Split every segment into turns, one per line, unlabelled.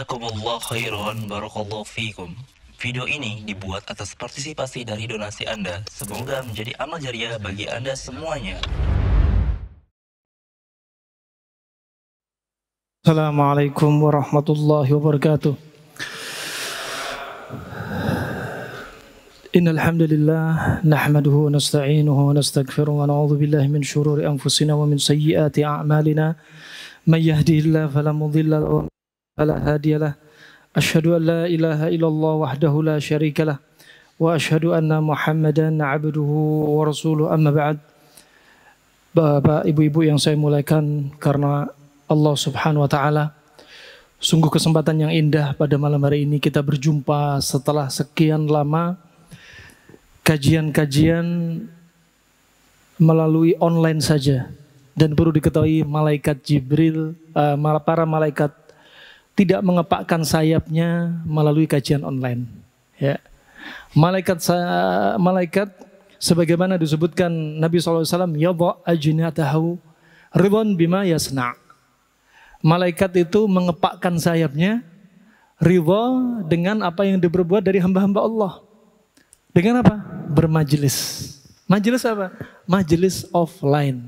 Jazakumullah khairan barakallahu fikum. Video ini dibuat atas partisipasi dari donasi Anda.
Semoga menjadi amal jariah bagi Anda semuanya.
Assalamualaikum warahmatullahi wabarakatuh. إن الحمد لله نحمده ونستعينه ونستغفره ونعوذ بالله من شرور أنفسنا ومن سيئات أعمالنا من يهده الله فلا مضل له فلا هادي له أشهد أن لا إله إلا الله وحده لا شريك له وأشهد أن محمدا عبده ورسوله أما بعد Bapak, ibu-ibu yang saya mulaikan karena Allah subhanahu wa ta'ala Sungguh kesempatan yang indah pada malam hari ini kita berjumpa setelah sekian lama Kajian-kajian melalui online saja Dan perlu diketahui malaikat Jibril, eh, para malaikat tidak mengepakkan sayapnya melalui kajian online. Ya. Malaikat malaikat sebagaimana disebutkan Nabi SAW, ya ajnatahu ribon bima yasna. Malaikat itu mengepakkan sayapnya riwa dengan apa yang diperbuat dari hamba-hamba Allah. Dengan apa? Bermajelis. Majelis apa? Majelis offline.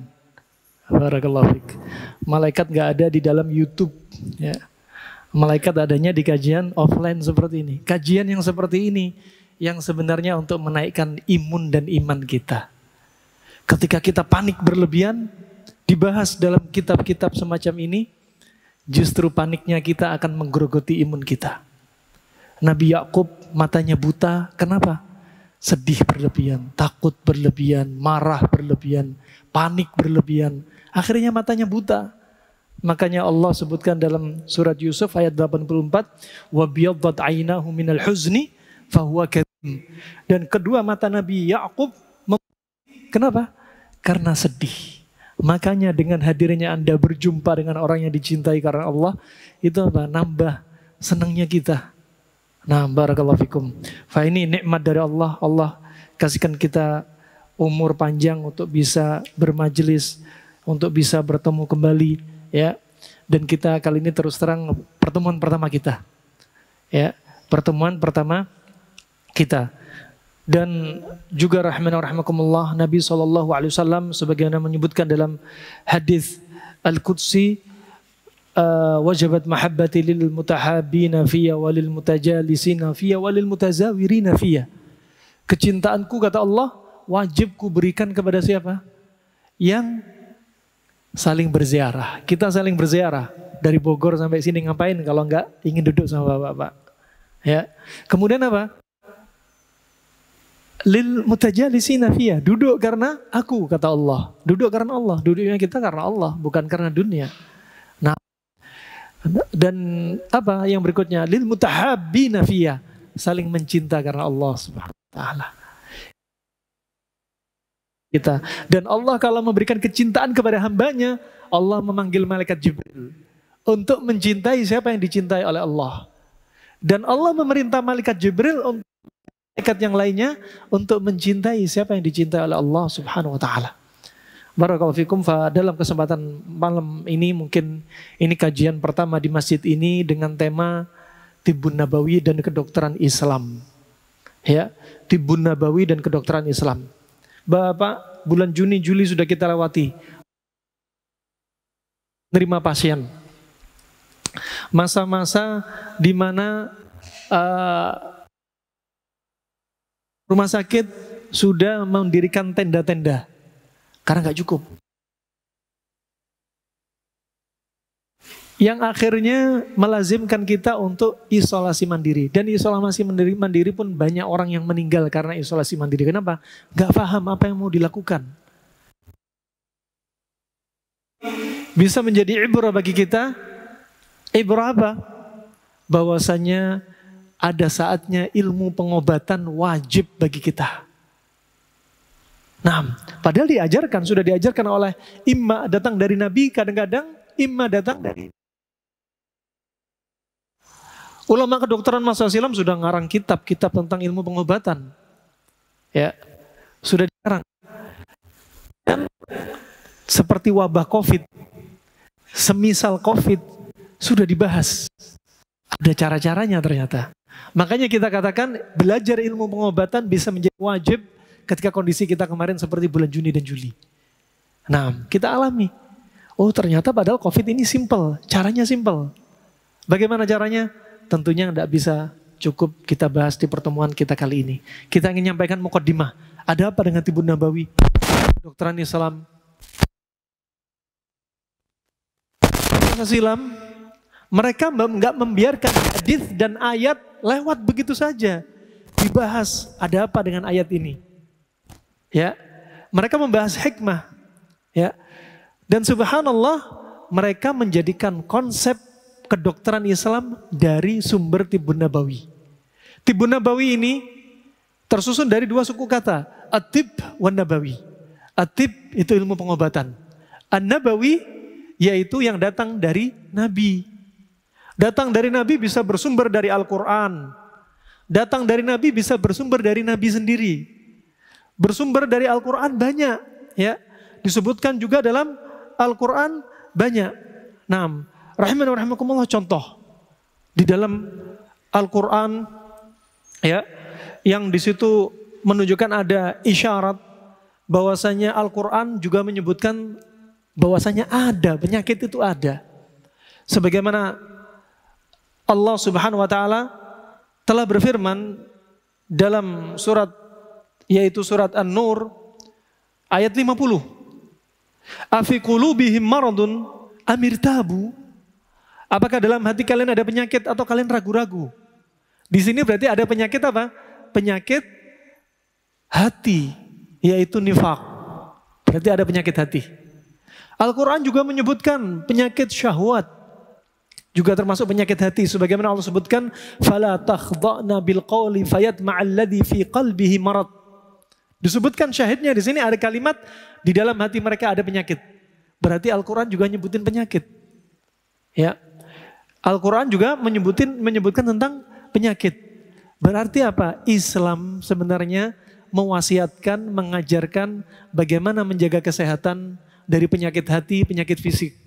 Barakallahu Malaikat gak ada di dalam YouTube. Ya. Malaikat adanya di kajian offline seperti ini. Kajian yang seperti ini yang sebenarnya untuk menaikkan imun dan iman kita. Ketika kita panik berlebihan, dibahas dalam kitab-kitab semacam ini, justru paniknya kita akan menggerogoti imun kita. Nabi Yakub matanya buta, kenapa? Sedih berlebihan, takut berlebihan, marah berlebihan, panik berlebihan. Akhirnya matanya buta. Makanya Allah sebutkan dalam surat Yusuf ayat 84, "Wa aynahu minal huzni fahuwa karim." Dan kedua mata Nabi Yakub kenapa? Karena sedih. Makanya dengan hadirnya Anda berjumpa dengan orang yang dicintai karena Allah, itu apa? Nambah senangnya kita. Nah, barakallahu fikum. Fa ini nikmat dari Allah. Allah kasihkan kita umur panjang untuk bisa bermajelis, untuk bisa bertemu kembali ya dan kita kali ini terus terang pertemuan pertama kita ya pertemuan pertama kita dan juga rahman rahmakumullah Nabi sallallahu alaihi wasallam sebagaimana menyebutkan dalam hadis al-qudsi uh, wajabat mahabbati lil mutahabina fiyya walil mutajalisina fiyya walil mutazawirina fiyya kecintaanku kata Allah wajib berikan kepada siapa yang saling berziarah. Kita saling berziarah dari Bogor sampai sini ngapain kalau enggak ingin duduk sama bapak-bapak. Ya. Kemudian apa? Lil mutajalisina fiyah. Duduk karena aku kata Allah. Duduk karena Allah. Duduknya kita karena Allah, bukan karena dunia. Nah, dan apa yang berikutnya? Lil mutahabbina fiyah. Saling mencinta karena Allah Subhanahu wa taala kita. Dan Allah kalau memberikan kecintaan kepada hambanya, Allah memanggil malaikat Jibril untuk mencintai siapa yang dicintai oleh Allah. Dan Allah memerintah malaikat Jibril untuk malaikat yang lainnya untuk mencintai siapa yang dicintai oleh Allah Subhanahu wa taala. Barakallahu fikum fa dalam kesempatan malam ini mungkin ini kajian pertama di masjid ini dengan tema Tibun Nabawi dan Kedokteran Islam. Ya, Tibun Nabawi dan Kedokteran Islam. Bapak, bulan Juni, Juli sudah kita lewati. Nerima pasien. Masa-masa di mana uh, rumah sakit sudah mendirikan tenda-tenda. Karena nggak cukup. yang akhirnya melazimkan kita untuk isolasi mandiri. Dan isolasi mandiri, mandiri pun banyak orang yang meninggal karena isolasi mandiri. Kenapa? Gak paham apa yang mau dilakukan. Bisa menjadi ibrah bagi kita. Ibrah apa? Bahwasanya ada saatnya ilmu pengobatan wajib bagi kita. Nah, padahal diajarkan, sudah diajarkan oleh imma datang dari Nabi, kadang-kadang imma datang dari Ulama kedokteran masa silam sudah ngarang kitab-kitab tentang ilmu pengobatan. Ya, sudah dikarang. Dan seperti wabah COVID, semisal COVID sudah dibahas. Ada cara-caranya ternyata. Makanya kita katakan belajar ilmu pengobatan bisa menjadi wajib ketika kondisi kita kemarin seperti bulan Juni dan Juli. Nah, kita alami. Oh ternyata padahal COVID ini simple, caranya simple. Bagaimana caranya? tentunya tidak bisa cukup kita bahas di pertemuan kita kali ini. Kita ingin menyampaikan mukaddimah. Ada apa dengan Tibun Nabawi? Dokteran Islam. Islam. Mereka nggak membiarkan hadis dan ayat lewat begitu saja. Dibahas ada apa dengan ayat ini. Ya, mereka membahas hikmah. Ya, dan subhanallah mereka menjadikan konsep kedokteran Islam dari sumber Tibun Nabawi. Tibun Nabawi ini tersusun dari dua suku kata, Atib wan Nabawi. Atib itu ilmu pengobatan. An-Nabawi yaitu yang datang dari Nabi. Datang dari Nabi bisa bersumber dari Al-Quran. Datang dari Nabi bisa bersumber dari Nabi sendiri. Bersumber dari Al-Quran banyak. ya Disebutkan juga dalam Al-Quran banyak. Nah, Rahimah dan rahimakumullah contoh di dalam Al-Qur'an ya yang di situ menunjukkan ada isyarat bahwasanya Al-Qur'an juga menyebutkan bahwasanya ada penyakit itu ada. Sebagaimana Allah Subhanahu wa taala telah berfirman dalam surat yaitu surat An-Nur ayat 50. Afi qulubihim maradun amir tabu Apakah dalam hati kalian ada penyakit atau kalian ragu-ragu? Di sini berarti ada penyakit apa? Penyakit hati, yaitu nifak. Berarti ada penyakit hati. Al-Quran juga menyebutkan penyakit syahwat. Juga termasuk penyakit hati. Sebagaimana Allah sebutkan, فَلَا تَخْضَعْنَا بِالْقَوْلِ فَيَتْمَعَ الَّذِي فِي قَلْبِهِ مَرَضٍ Disebutkan syahidnya di sini ada kalimat, di dalam hati mereka ada penyakit. Berarti Al-Quran juga nyebutin penyakit. Ya, Al-Quran juga menyebutin, menyebutkan tentang penyakit. Berarti apa? Islam sebenarnya mewasiatkan, mengajarkan bagaimana menjaga kesehatan dari penyakit hati, penyakit fisik.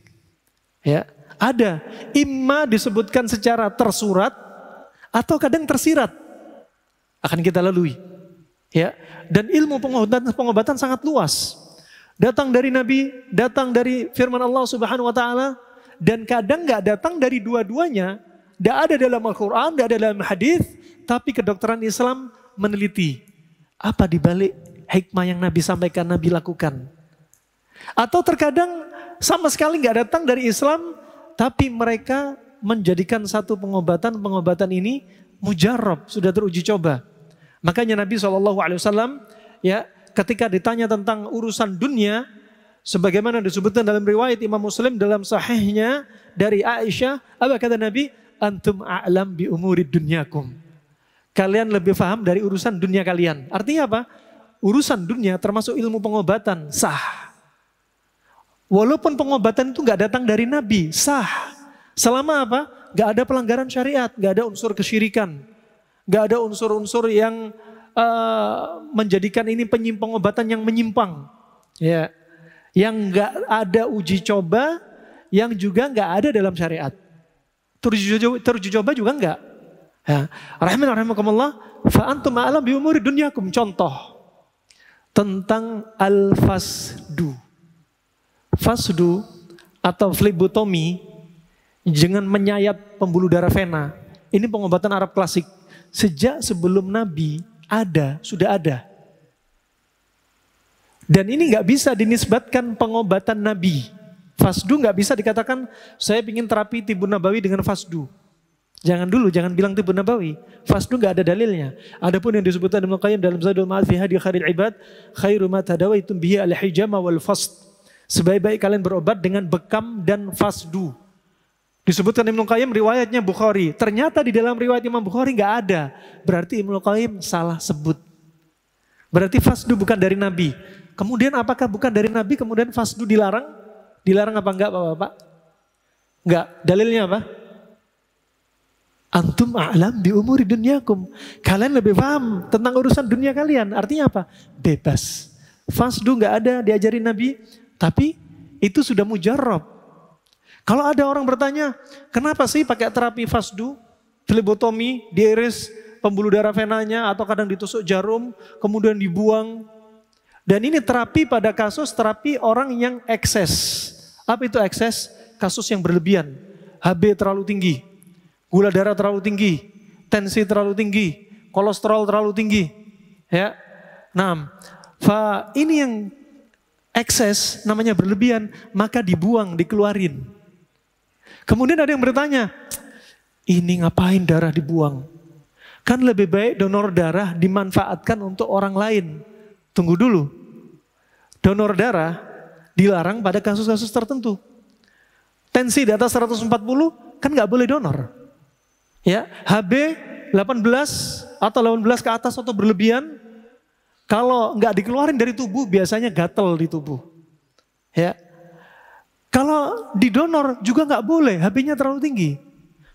Ya, ada. Imma disebutkan secara tersurat atau kadang tersirat. Akan kita lalui. Ya, dan ilmu pengobatan, pengobatan sangat luas. Datang dari Nabi, datang dari firman Allah Subhanahu wa taala, dan kadang nggak datang dari dua-duanya. Tidak ada dalam Al-Quran, tidak ada dalam hadis, tapi kedokteran Islam meneliti apa dibalik hikmah yang Nabi sampaikan, Nabi lakukan. Atau terkadang sama sekali nggak datang dari Islam, tapi mereka menjadikan satu pengobatan, pengobatan ini mujarab, sudah teruji coba. Makanya Nabi saw ya ketika ditanya tentang urusan dunia, Sebagaimana disebutkan dalam riwayat Imam Muslim dalam sahihnya dari Aisyah, apa kata Nabi? Antum a'lam bi umuri dunyakum. Kalian lebih paham dari urusan dunia kalian. Artinya apa? Urusan dunia termasuk ilmu pengobatan sah. Walaupun pengobatan itu nggak datang dari Nabi, sah. Selama apa? Gak ada pelanggaran syariat, gak ada unsur kesyirikan, gak ada unsur-unsur yang uh, menjadikan ini penyimpang obatan yang menyimpang. Ya. Yeah yang nggak ada uji coba, yang juga nggak ada dalam syariat. Teruji, teruji coba juga nggak. Ya. Rahman rahimakumullah, a'lam ma'alam umuri dunyakum. Contoh, tentang al-fasdu. Fasdu atau flebotomi dengan menyayat pembuluh darah vena. Ini pengobatan Arab klasik. Sejak sebelum Nabi ada, sudah ada. Dan ini nggak bisa dinisbatkan pengobatan Nabi. Fasdu nggak bisa dikatakan saya ingin terapi tibu nabawi dengan fasdu. Jangan dulu, jangan bilang tibu nabawi. Fasdu nggak ada dalilnya. Adapun yang disebutkan Ibnu Qayyim dalam Zadul Ma'ad fi hadi khairil ibad, khairu ma itu bihi al hijama wal fasd. Sebaik-baik kalian berobat dengan bekam dan fasdu. Disebutkan Ibnu Qayyim riwayatnya Bukhari. Ternyata di dalam riwayat Imam Bukhari nggak ada. Berarti Ibnu Qayyim salah sebut. Berarti fasdu bukan dari Nabi. Kemudian apakah bukan dari Nabi kemudian fasdu dilarang? Dilarang apa enggak Bapak-Bapak? Enggak. Dalilnya apa? Antum a'lam bi umuri dunyakum. Kalian lebih paham tentang urusan dunia kalian. Artinya apa? Bebas. Fasdu nggak ada diajari Nabi, tapi itu sudah mujarab. Kalau ada orang bertanya, kenapa sih pakai terapi fasdu, flebotomi, diiris pembuluh darah venanya atau kadang ditusuk jarum, kemudian dibuang dan ini terapi pada kasus terapi orang yang ekses. Apa itu ekses? Kasus yang berlebihan. HB terlalu tinggi, gula darah terlalu tinggi, tensi terlalu tinggi, kolesterol terlalu tinggi. Ya. Nah, fa ini yang ekses namanya berlebihan, maka dibuang, dikeluarin. Kemudian ada yang bertanya, ini ngapain darah dibuang? Kan lebih baik donor darah dimanfaatkan untuk orang lain. Tunggu dulu. Donor darah dilarang pada kasus-kasus tertentu. Tensi di atas 140 kan nggak boleh donor. Ya, HB 18 atau 18 ke atas atau berlebihan kalau nggak dikeluarin dari tubuh biasanya gatel di tubuh. Ya. Kalau didonor juga nggak boleh, HB-nya terlalu tinggi.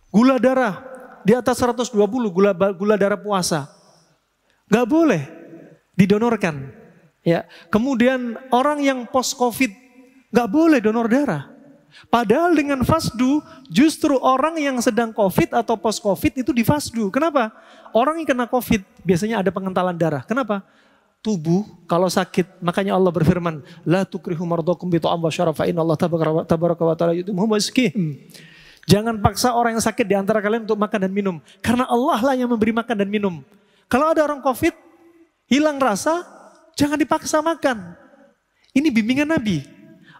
Gula darah di atas 120 gula gula darah puasa. Nggak boleh didonorkan. Ya, kemudian orang yang post covid nggak boleh donor darah. Padahal dengan fasdu justru orang yang sedang covid atau post covid itu di fasdu. Kenapa? Orang yang kena covid biasanya ada pengentalan darah. Kenapa? Tubuh kalau sakit makanya Allah berfirman, la Allah tabaraka wa ta'ala Jangan paksa orang yang sakit di antara kalian untuk makan dan minum karena Allah lah yang memberi makan dan minum. Kalau ada orang covid hilang rasa, jangan dipaksa makan. Ini bimbingan Nabi.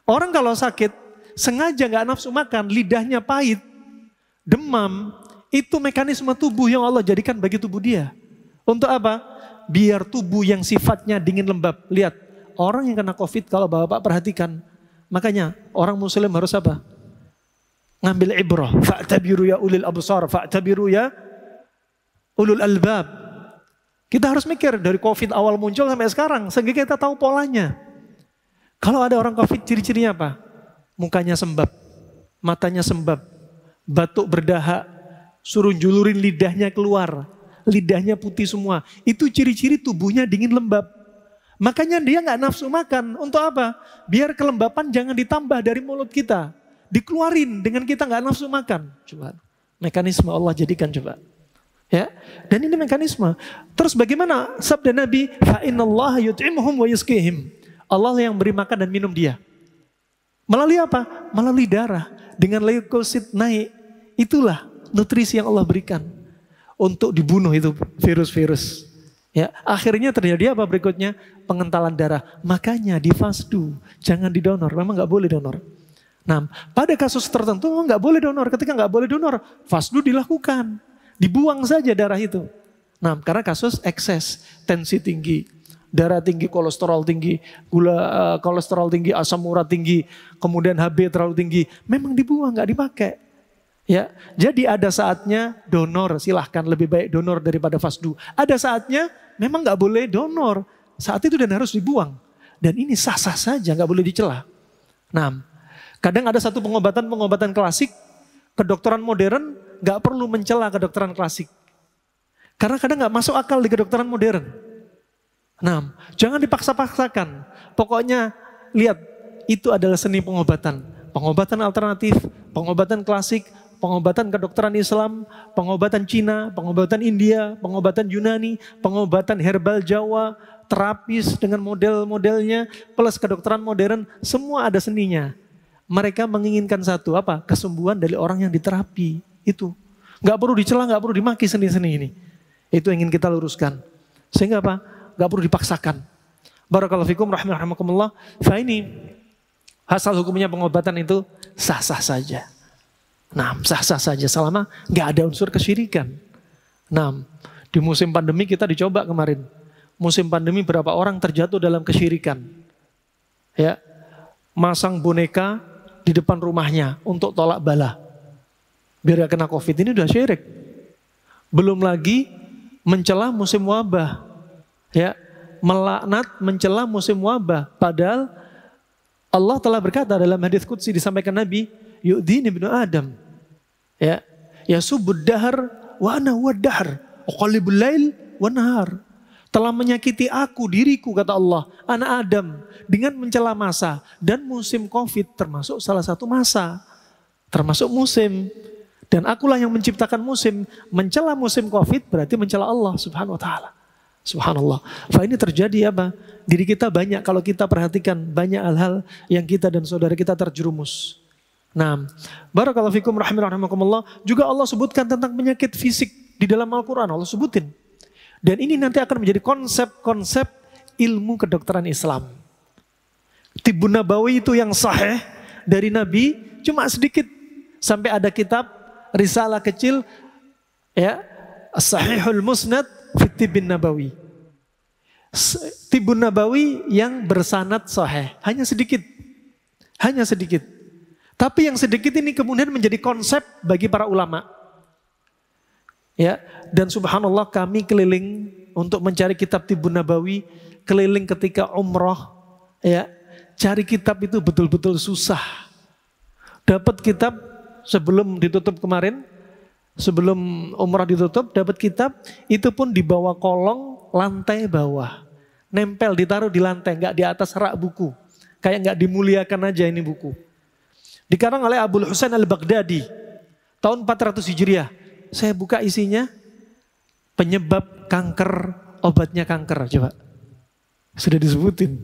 Orang kalau sakit, sengaja nggak nafsu makan, lidahnya pahit, demam, itu mekanisme tubuh yang Allah jadikan bagi tubuh dia. Untuk apa? Biar tubuh yang sifatnya dingin lembab. Lihat, orang yang kena covid kalau bapak perhatikan, makanya orang muslim harus apa? Ngambil ibrah. Fa'tabiru ya ulil absar, fa'tabiru ya ulul albab. Kita harus mikir dari COVID awal muncul sampai sekarang, sehingga kita tahu polanya. Kalau ada orang COVID, ciri-cirinya apa? Mukanya sembab, matanya sembab, batuk berdahak, suruh julurin lidahnya keluar, lidahnya putih semua. Itu ciri-ciri tubuhnya dingin lembab. Makanya dia nggak nafsu makan. Untuk apa? Biar kelembapan jangan ditambah dari mulut kita. Dikeluarin dengan kita nggak nafsu makan. Coba mekanisme Allah jadikan coba. Ya. Dan ini mekanisme. Terus bagaimana sabda Nabi, "Fa innallaha yut'imhum wa yuskihim." Allah yang beri makan dan minum dia. Melalui apa? Melalui darah dengan leukosit naik. Itulah nutrisi yang Allah berikan untuk dibunuh itu virus-virus. Ya, akhirnya terjadi apa berikutnya? Pengentalan darah. Makanya di fasdu, jangan didonor. Memang nggak boleh donor. Nah, pada kasus tertentu nggak boleh donor. Ketika nggak boleh donor, fasdu dilakukan. Dibuang saja darah itu. Nah, karena kasus ekses, tensi tinggi, darah tinggi, kolesterol tinggi, gula eh, kolesterol tinggi, asam urat tinggi, kemudian HB terlalu tinggi, memang dibuang nggak dipakai. Ya, jadi ada saatnya donor, silahkan lebih baik donor daripada fasdu. Ada saatnya memang nggak boleh donor, saat itu dan harus dibuang. Dan ini sah-sah saja, nggak boleh dicela. Nah, kadang ada satu pengobatan-pengobatan klasik, kedokteran modern nggak perlu mencela kedokteran klasik. Karena kadang nggak masuk akal di kedokteran modern. Nah, jangan dipaksa-paksakan. Pokoknya lihat itu adalah seni pengobatan. Pengobatan alternatif, pengobatan klasik, pengobatan kedokteran Islam, pengobatan Cina, pengobatan India, pengobatan Yunani, pengobatan herbal Jawa, terapis dengan model-modelnya, plus kedokteran modern, semua ada seninya. Mereka menginginkan satu apa? Kesembuhan dari orang yang diterapi. Itu. Gak perlu dicela, gak perlu dimaki seni-seni ini. Itu yang ingin kita luruskan. Sehingga apa? Gak perlu dipaksakan. Barakallahu fikum rahmatullah Fa ini asal hukumnya pengobatan itu sah-sah saja. Nah, sah-sah saja selama gak ada unsur kesyirikan. Nah, di musim pandemi kita dicoba kemarin. Musim pandemi berapa orang terjatuh dalam kesyirikan. Ya, masang boneka di depan rumahnya untuk tolak bala biar gak kena covid ini udah syirik. Belum lagi mencela musim wabah. Ya, melaknat mencela musim wabah. Padahal Allah telah berkata dalam hadis qudsi disampaikan Nabi, "Yu'dini ibnu Adam." Ya, ya subud dahar wa ana wa dahar, lail wa nahar. Telah menyakiti aku diriku kata Allah, anak Adam dengan mencela masa dan musim Covid termasuk salah satu masa, termasuk musim. Dan akulah yang menciptakan musim. Mencela musim Covid berarti mencela Allah Subhanahu wa taala. Subhanallah. Fah ini terjadi apa? Diri kita banyak kalau kita perhatikan banyak hal-hal yang kita dan saudara kita terjerumus. Nah, barakallahu fikum rahimakumullah. Juga Allah sebutkan tentang penyakit fisik di dalam Al-Qur'an Allah sebutin. Dan ini nanti akan menjadi konsep-konsep ilmu kedokteran Islam. Tibun Nabawi itu yang sahih dari Nabi cuma sedikit sampai ada kitab risalah kecil ya Sahihul Musnad Fitibin Nabawi. Tibun Nabawi yang bersanat sahih. Hanya sedikit. Hanya sedikit. Tapi yang sedikit ini kemudian menjadi konsep bagi para ulama. Ya, dan subhanallah kami keliling untuk mencari kitab Tibun Nabawi, keliling ketika umroh, ya, cari kitab itu betul-betul susah. Dapat kitab sebelum ditutup kemarin, sebelum umrah ditutup dapat kitab, itu pun dibawa kolong lantai bawah. Nempel ditaruh di lantai, nggak di atas rak buku. Kayak nggak dimuliakan aja ini buku. Dikarang oleh Abu Husain al-Baghdadi tahun 400 Hijriah. Saya buka isinya penyebab kanker, obatnya kanker coba. Sudah disebutin.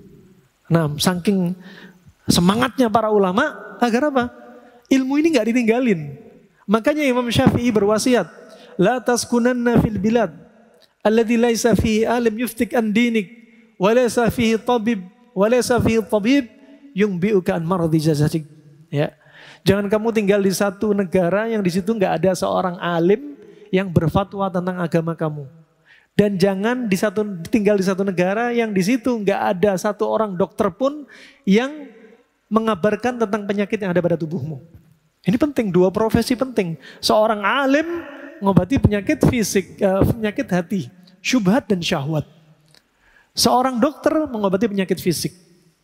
Nah, saking semangatnya para ulama agar apa? Ilmu ini nggak ditinggalin. Makanya Imam Syafi'i berwasiat, la taskunanna fil bilad alladhi laisa fihi alim ah, yuftik an dinik wa laisa fihi tabib wa laisa fihi tabib yumbi'uka an maradhi jazatik. Ya. Jangan kamu tinggal di satu negara yang di situ nggak ada seorang alim yang berfatwa tentang agama kamu. Dan jangan di satu tinggal di satu negara yang di situ nggak ada satu orang dokter pun yang mengabarkan tentang penyakit yang ada pada tubuhmu. Ini penting, dua profesi penting. Seorang alim mengobati penyakit fisik, eh, penyakit hati, syubhat dan syahwat. Seorang dokter mengobati penyakit fisik.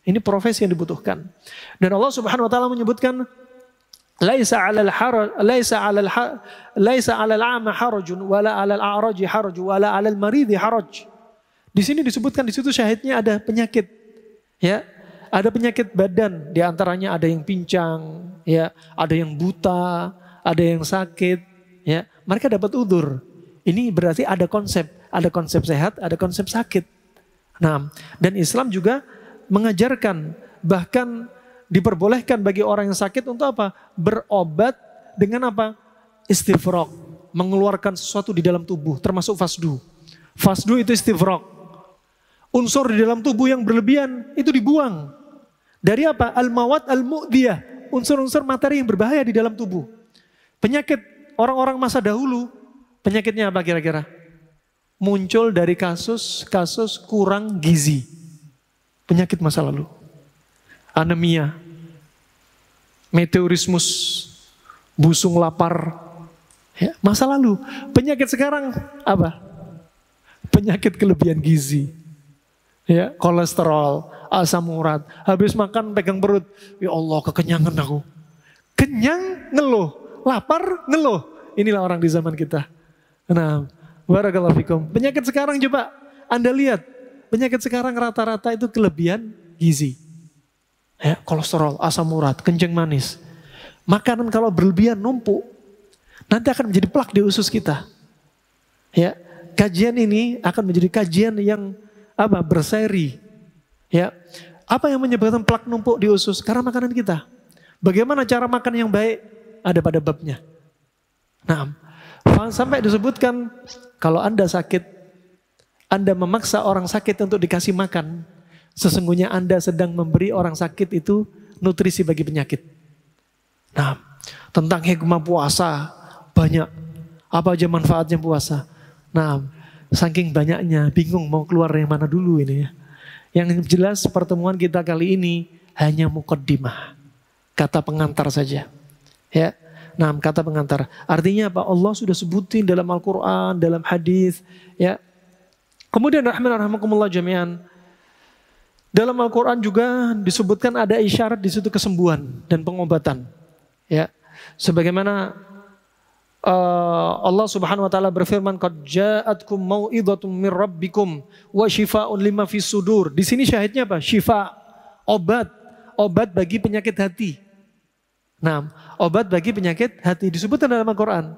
Ini profesi yang dibutuhkan. Dan Allah Subhanahu wa taala menyebutkan laisa 'alal laisa 'alal laisa 'alal 'ama harajun wala 'alal a'raji haraj wala 'alal maridi haraj. Di sini disebutkan di situ syahidnya ada penyakit. Ya, ada penyakit badan, di antaranya ada yang pincang, ya, ada yang buta, ada yang sakit, ya. Mereka dapat udur. Ini berarti ada konsep, ada konsep sehat, ada konsep sakit. Nah, dan Islam juga mengajarkan bahkan diperbolehkan bagi orang yang sakit untuk apa? Berobat dengan apa? Istifrok, mengeluarkan sesuatu di dalam tubuh, termasuk fasdu. Fasdu itu istifrok. Unsur di dalam tubuh yang berlebihan itu dibuang. Dari apa? Al-mawat al-mu'diyah. Unsur-unsur materi yang berbahaya di dalam tubuh. Penyakit orang-orang masa dahulu, penyakitnya apa kira-kira? Muncul dari kasus-kasus kurang gizi. Penyakit masa lalu. Anemia. Meteorismus. Busung lapar. Ya, masa lalu. Penyakit sekarang apa? Penyakit kelebihan gizi. Ya, kolesterol asam urat. Habis makan pegang perut, ya Allah kekenyangan aku. Kenyang ngeluh, lapar ngeluh. Inilah orang di zaman kita. Nah, barakallahu Penyakit sekarang coba Anda lihat. Penyakit sekarang rata-rata itu kelebihan gizi. Ya, kolesterol, asam urat, kencing manis. Makanan kalau berlebihan numpuk, nanti akan menjadi plak di usus kita. Ya, kajian ini akan menjadi kajian yang apa berseri Ya. Apa yang menyebabkan plak numpuk di usus? Karena makanan kita. Bagaimana cara makan yang baik? Ada pada babnya. Nah, sampai disebutkan kalau Anda sakit, Anda memaksa orang sakit untuk dikasih makan, sesungguhnya Anda sedang memberi orang sakit itu nutrisi bagi penyakit. Nah, tentang hikmah puasa banyak. Apa aja manfaatnya puasa? Nah, saking banyaknya bingung mau keluar yang mana dulu ini ya. Yang jelas pertemuan kita kali ini hanya mukaddimah. Kata pengantar saja. Ya. Nah, kata pengantar. Artinya apa? Allah sudah sebutin dalam Al-Qur'an, dalam hadis, ya. Kemudian rahman rahmakumullah jami'an. Dalam Al-Qur'an juga disebutkan ada isyarat di situ kesembuhan dan pengobatan. Ya. Sebagaimana Eh, Allah Subhanahu wa taala berfirman qad ja'atkum mau'izatum mir rabbikum wa syifaa'un lima fi sudur. Di sini syahidnya apa? Syifa, obat, obat bagi penyakit hati. Nah, obat bagi penyakit hati disebutkan dalam Al-Qur'an.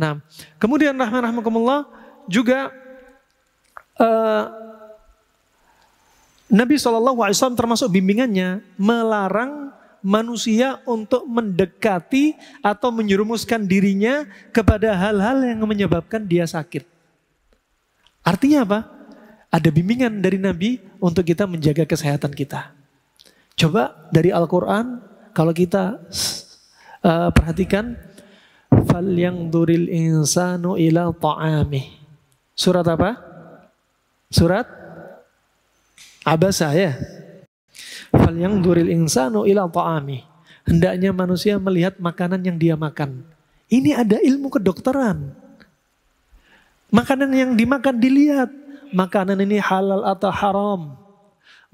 Nah, kemudian rahman rahmakumullah juga uh, Nabi SAW termasuk bimbingannya melarang manusia untuk mendekati atau menyerumuskan dirinya kepada hal-hal yang menyebabkan dia sakit. Artinya apa? Ada bimbingan dari Nabi untuk kita menjaga kesehatan kita. Coba dari Al-Quran, kalau kita uh, perhatikan, fal yang duril insanu ila ta'ami. Surat apa? Surat Abasa ya yang duril insanu ila ta'ami. Hendaknya manusia melihat makanan yang dia makan. Ini ada ilmu kedokteran. Makanan yang dimakan dilihat. Makanan ini halal atau haram.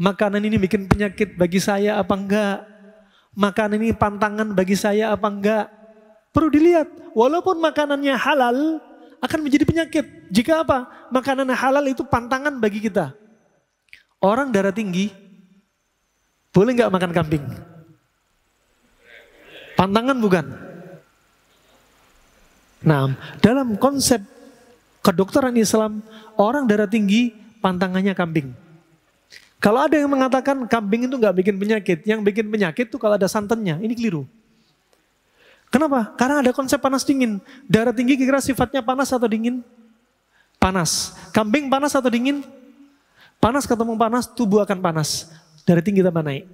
Makanan ini bikin penyakit bagi saya apa enggak. Makanan ini pantangan bagi saya apa enggak. Perlu dilihat. Walaupun makanannya halal, akan menjadi penyakit. Jika apa? Makanan halal itu pantangan bagi kita. Orang darah tinggi, boleh nggak makan kambing? Pantangan bukan? Nah, dalam konsep kedokteran Islam, orang darah tinggi pantangannya kambing. Kalau ada yang mengatakan kambing itu nggak bikin penyakit, yang bikin penyakit itu kalau ada santannya, ini keliru. Kenapa? Karena ada konsep panas dingin. Darah tinggi kira-kira sifatnya panas atau dingin? Panas. Kambing panas atau dingin? Panas ketemu panas, tubuh akan panas. Dari tinggi tambah naik.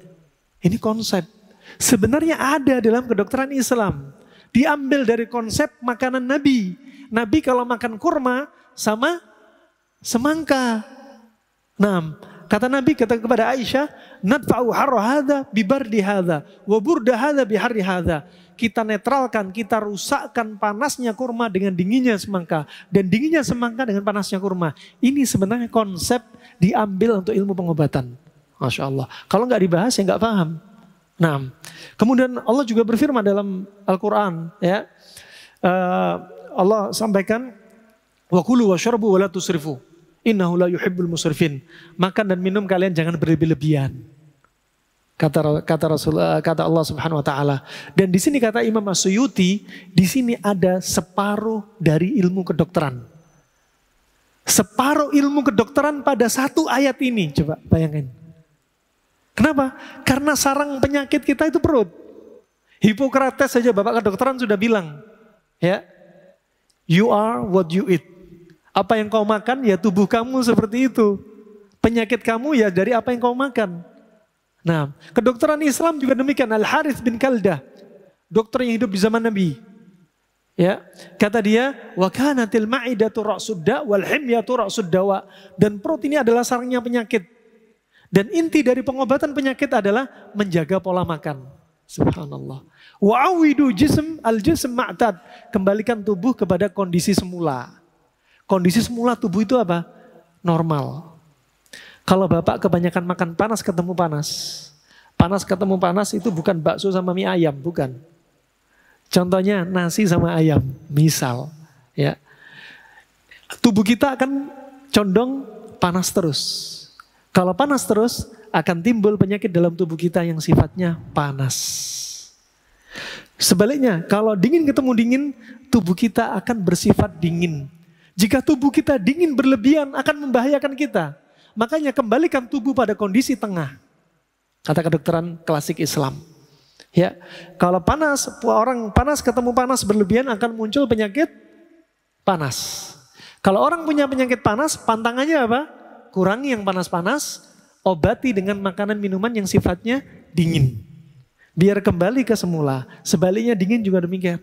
Ini konsep. Sebenarnya ada dalam kedokteran Islam. Diambil dari konsep makanan Nabi. Nabi kalau makan kurma sama semangka. Nah, kata Nabi kata kepada Aisyah, "Nadfa'u harra bibar bi bardi hadza wa burda hadza bi harri hadza." Kita netralkan, kita rusakkan panasnya kurma dengan dinginnya semangka dan dinginnya semangka dengan panasnya kurma. Ini sebenarnya konsep diambil untuk ilmu pengobatan. Masya Allah. Kalau nggak dibahas ya nggak paham. Nah, kemudian Allah juga berfirman dalam Al-Quran, ya uh, Allah sampaikan, wa kulu wa la tusrifu. Innahu la yuhibbul musrifin. Makan dan minum kalian jangan berlebih-lebihan. Kata kata Rasul eh, kata Allah Subhanahu wa taala. Dan di sini kata Imam Masuyuti, di sini ada separuh dari ilmu kedokteran. Separuh ilmu kedokteran pada satu ayat ini. Coba bayangin. Kenapa? Karena sarang penyakit kita itu perut. Hipokrates saja Bapak kedokteran sudah bilang, ya. You are what you eat. Apa yang kau makan ya tubuh kamu seperti itu. Penyakit kamu ya dari apa yang kau makan. Nah, kedokteran Islam juga demikian. Al Harith bin Kaldah, dokter yang hidup di zaman Nabi. Ya, kata dia, wa kanatil ma'idatu ra'sud wal himyatu ra'sud Dan perut ini adalah sarangnya penyakit. Dan inti dari pengobatan penyakit adalah menjaga pola makan. Subhanallah. Wa'awidu jism al jism ma'tad. Kembalikan tubuh kepada kondisi semula. Kondisi semula tubuh itu apa? Normal. Kalau bapak kebanyakan makan panas ketemu panas. Panas ketemu panas itu bukan bakso sama mie ayam, bukan. Contohnya nasi sama ayam, misal. Ya, tubuh kita akan condong panas terus. Kalau panas terus akan timbul penyakit dalam tubuh kita yang sifatnya panas. Sebaliknya, kalau dingin ketemu dingin, tubuh kita akan bersifat dingin. Jika tubuh kita dingin berlebihan akan membahayakan kita. Makanya kembalikan tubuh pada kondisi tengah. Kata kedokteran klasik Islam. Ya, kalau panas, orang panas ketemu panas berlebihan akan muncul penyakit panas. Kalau orang punya penyakit panas, pantangannya apa? kurangi yang panas-panas, obati dengan makanan minuman yang sifatnya dingin. Biar kembali ke semula. Sebaliknya dingin juga demikian.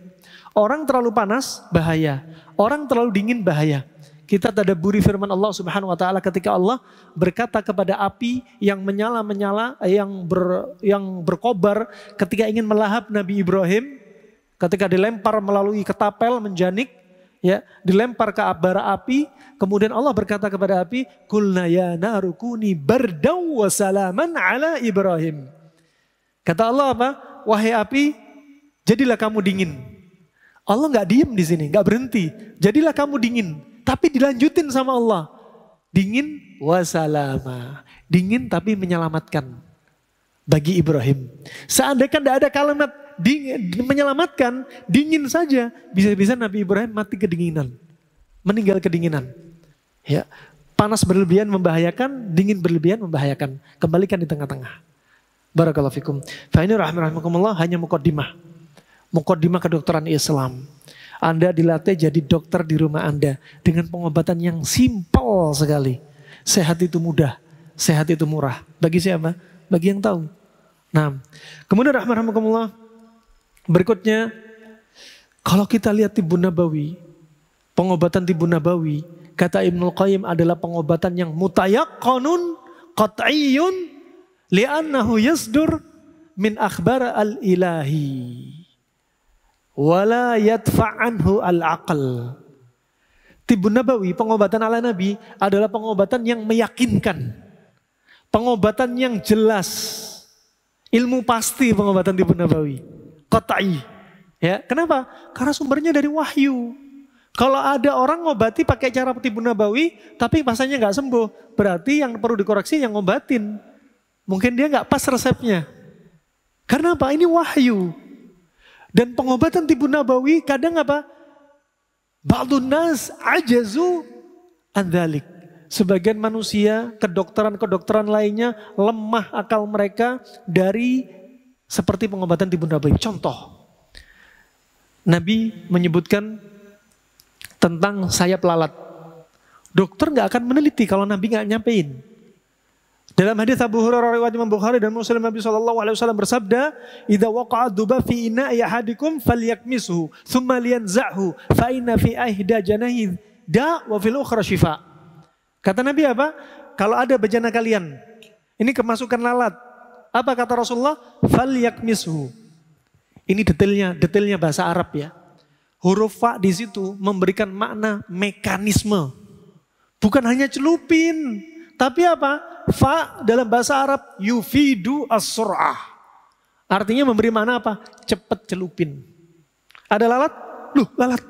Orang terlalu panas bahaya. Orang terlalu dingin bahaya. Kita tadaburi firman Allah Subhanahu wa taala ketika Allah berkata kepada api yang menyala-menyala eh, yang ber, yang berkobar ketika ingin melahap Nabi Ibrahim ketika dilempar melalui ketapel menjanik ya dilempar ke bara api kemudian Allah berkata kepada api kulna ya narukuni bardaw wa salaman ala Ibrahim kata Allah apa wahai api jadilah kamu dingin Allah nggak diem di sini nggak berhenti jadilah kamu dingin tapi dilanjutin sama Allah dingin wa salama dingin tapi menyelamatkan bagi Ibrahim seandainya tidak ada kalimat dingin, menyelamatkan dingin saja. Bisa-bisa Nabi Ibrahim mati kedinginan, meninggal kedinginan. Ya, panas berlebihan membahayakan, dingin berlebihan membahayakan. Kembalikan di tengah-tengah. Barakallahu fikum. Fa ini rahimakumullah hanya mukaddimah. Mukaddimah kedokteran Islam. Anda dilatih jadi dokter di rumah Anda dengan pengobatan yang simpel sekali. Sehat itu mudah, sehat itu murah. Bagi siapa? Bagi yang tahu. Nah, kemudian rahmat rahmatullah Berikutnya, kalau kita lihat tibun Nabawi, pengobatan tibun Nabawi, kata Ibnu Qayyim adalah pengobatan yang mutayak konun qat'iyun, li'annahu yasdur min akhbar al-ilahi. Wala yadfa'anhu al-aql. Tibun Nabawi, pengobatan ala Nabi adalah pengobatan yang meyakinkan. Pengobatan yang jelas. Ilmu pasti pengobatan tibun Nabawi kotai. Ya, kenapa? Karena sumbernya dari wahyu. Kalau ada orang ngobati pakai cara tibu nabawi, tapi masanya nggak sembuh, berarti yang perlu dikoreksi yang ngobatin. Mungkin dia nggak pas resepnya. Karena apa? Ini wahyu. Dan pengobatan tibu nabawi kadang apa? Baldunas ajazu andalik. Sebagian manusia, kedokteran-kedokteran lainnya lemah akal mereka dari seperti pengobatan di Bunda Bayi. Contoh, Nabi menyebutkan tentang sayap lalat. Dokter nggak akan meneliti kalau Nabi nggak nyampein. Dalam hadis Abu Hurairah riwayat Imam Bukhari dan Muslim Nabi Shallallahu Alaihi Wasallam bersabda, "Idza waqa'a duba fi ina'i ahadikum falyakmisuhu, thumma liyanzahu, fa inna fi ahda janahi da wa fil ukhra shifa." Kata Nabi apa? Kalau ada bejana kalian, ini kemasukan lalat, apa kata Rasulullah? Fal yakmishu. Ini detailnya, detailnya bahasa Arab ya. Huruf fa di situ memberikan makna mekanisme. Bukan hanya celupin, tapi apa? Fa dalam bahasa Arab yufidu as Artinya memberi makna apa? Cepat celupin. Ada lalat? Loh, lalat.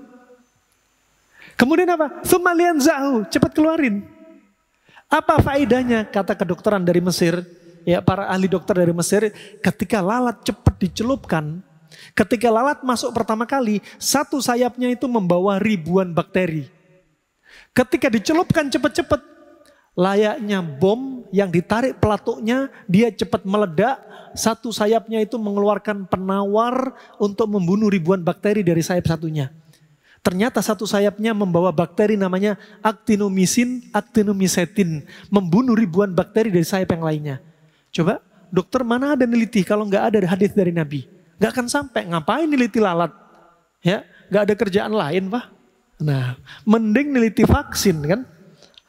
Kemudian apa? Sumalian zahu, cepat keluarin. Apa faedahnya kata kedokteran dari Mesir? ya para ahli dokter dari Mesir, ketika lalat cepat dicelupkan, ketika lalat masuk pertama kali, satu sayapnya itu membawa ribuan bakteri. Ketika dicelupkan cepat-cepat, layaknya bom yang ditarik pelatuknya, dia cepat meledak, satu sayapnya itu mengeluarkan penawar untuk membunuh ribuan bakteri dari sayap satunya. Ternyata satu sayapnya membawa bakteri namanya actinomisin, actinomycetin Membunuh ribuan bakteri dari sayap yang lainnya. Coba dokter mana ada neliti kalau nggak ada hadis dari Nabi. Nggak akan sampai. Ngapain neliti lalat? Ya, nggak ada kerjaan lain, Pak. Nah, mending neliti vaksin kan?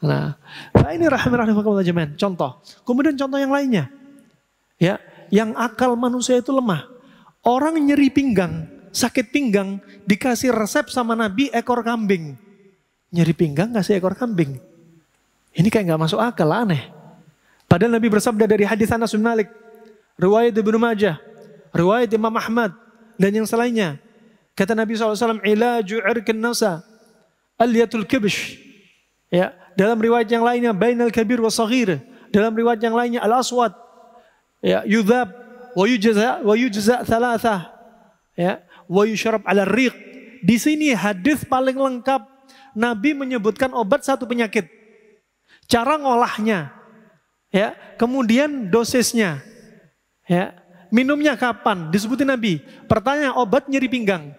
Nah, nah ini rahimah men Contoh. Kemudian contoh yang lainnya. Ya, yang akal manusia itu lemah. Orang nyeri pinggang, sakit pinggang, dikasih resep sama Nabi ekor kambing. Nyeri pinggang kasih ekor kambing. Ini kayak nggak masuk akal, aneh. Padahal Nabi bersabda dari hadis Anas bin Malik, riwayat Ibnu Majah, riwayat Imam Ahmad dan yang selainnya. Kata Nabi SAW, ilaju irkin nasa aliyatul kibish. Ya, dalam riwayat yang lainnya bainal kabir wa saghir. Dalam riwayat yang lainnya al aswad. Ya, yudhab wa yujza wa yujza thalatha. Ya, wa yushrab ala riq. Di sini hadis paling lengkap Nabi menyebutkan obat satu penyakit. Cara ngolahnya, Ya, kemudian dosisnya. Ya, minumnya kapan? Disebutin Nabi. Pertanyaan obat nyeri pinggang.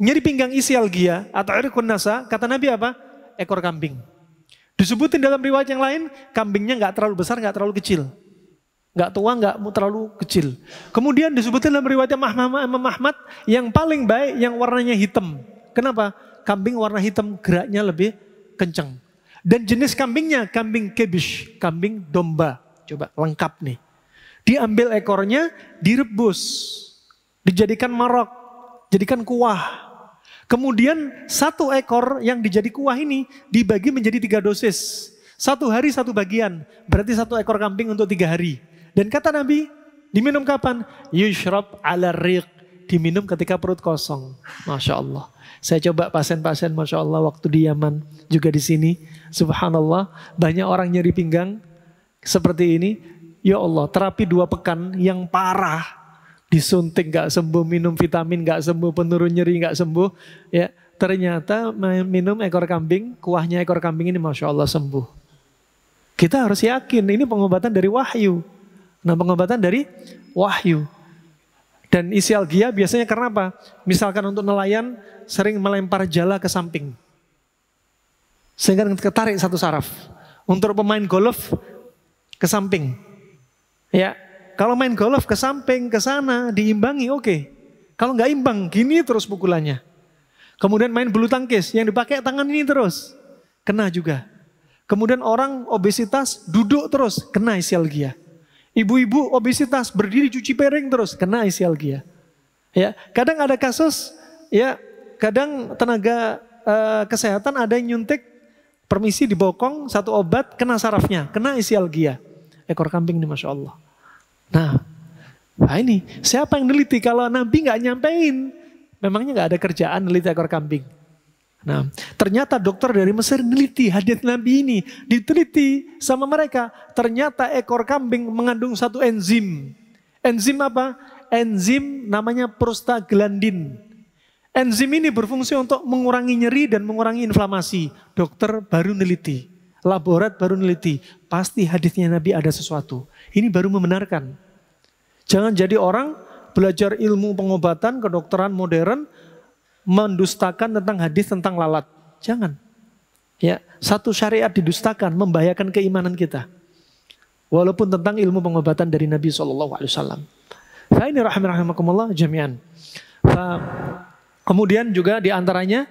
Nyeri pinggang isi algia atau irkun nasa, kata Nabi apa? Ekor kambing. Disebutin dalam riwayat yang lain, kambingnya nggak terlalu besar, nggak terlalu kecil. Nggak tua, nggak terlalu kecil. Kemudian disebutin dalam riwayat Imam Ahmad, yang paling baik yang warnanya hitam. Kenapa? Kambing warna hitam geraknya lebih kencang. Dan jenis kambingnya kambing kebish, kambing domba. Coba lengkap nih. Diambil ekornya, direbus. Dijadikan marok, jadikan kuah. Kemudian satu ekor yang dijadi kuah ini dibagi menjadi tiga dosis. Satu hari satu bagian, berarti satu ekor kambing untuk tiga hari. Dan kata Nabi, diminum kapan? Yushrab ala riq. Diminum ketika perut kosong. Masya Allah. Saya coba pasien-pasien Masya Allah waktu di Yaman, juga di sini. Subhanallah, banyak orang nyeri pinggang seperti ini. Ya Allah, terapi dua pekan yang parah. Disuntik gak sembuh, minum vitamin gak sembuh, penurun nyeri gak sembuh. Ya, ternyata minum ekor kambing, kuahnya ekor kambing ini Masya Allah sembuh. Kita harus yakin ini pengobatan dari wahyu. Nah pengobatan dari wahyu. Dan isi algia biasanya karena apa? Misalkan untuk nelayan sering melempar jala ke samping. Sehingga ketarik satu saraf. Untuk pemain golf ke samping. Ya, kalau main golf ke samping, ke sana, diimbangi oke. Okay. Kalau nggak imbang, gini terus pukulannya. Kemudian main bulu tangkis, yang dipakai tangan ini terus. Kena juga. Kemudian orang obesitas duduk terus, kena isialgia. Ibu-ibu obesitas berdiri cuci piring terus, kena isialgia. Ya, kadang ada kasus, ya kadang tenaga uh, kesehatan ada yang nyuntik permisi dibokong satu obat kena sarafnya, kena isi algia. Ekor kambing nih Masya Allah. Nah, nah ini siapa yang neliti kalau Nabi nggak nyampein? Memangnya nggak ada kerjaan neliti ekor kambing? Nah, ternyata dokter dari Mesir neliti hadis Nabi ini, diteliti sama mereka. Ternyata ekor kambing mengandung satu enzim. Enzim apa? Enzim namanya prostaglandin. Enzim ini berfungsi untuk mengurangi nyeri dan mengurangi inflamasi. Dokter baru neliti, laborat baru neliti. Pasti hadisnya Nabi ada sesuatu. Ini baru membenarkan. Jangan jadi orang belajar ilmu pengobatan, kedokteran modern, mendustakan tentang hadis tentang lalat. Jangan. Ya, satu syariat didustakan, membahayakan keimanan kita. Walaupun tentang ilmu pengobatan dari Nabi Shallallahu Alaihi Wasallam. Fa ini rahimakumullah jami'an. Kemudian juga diantaranya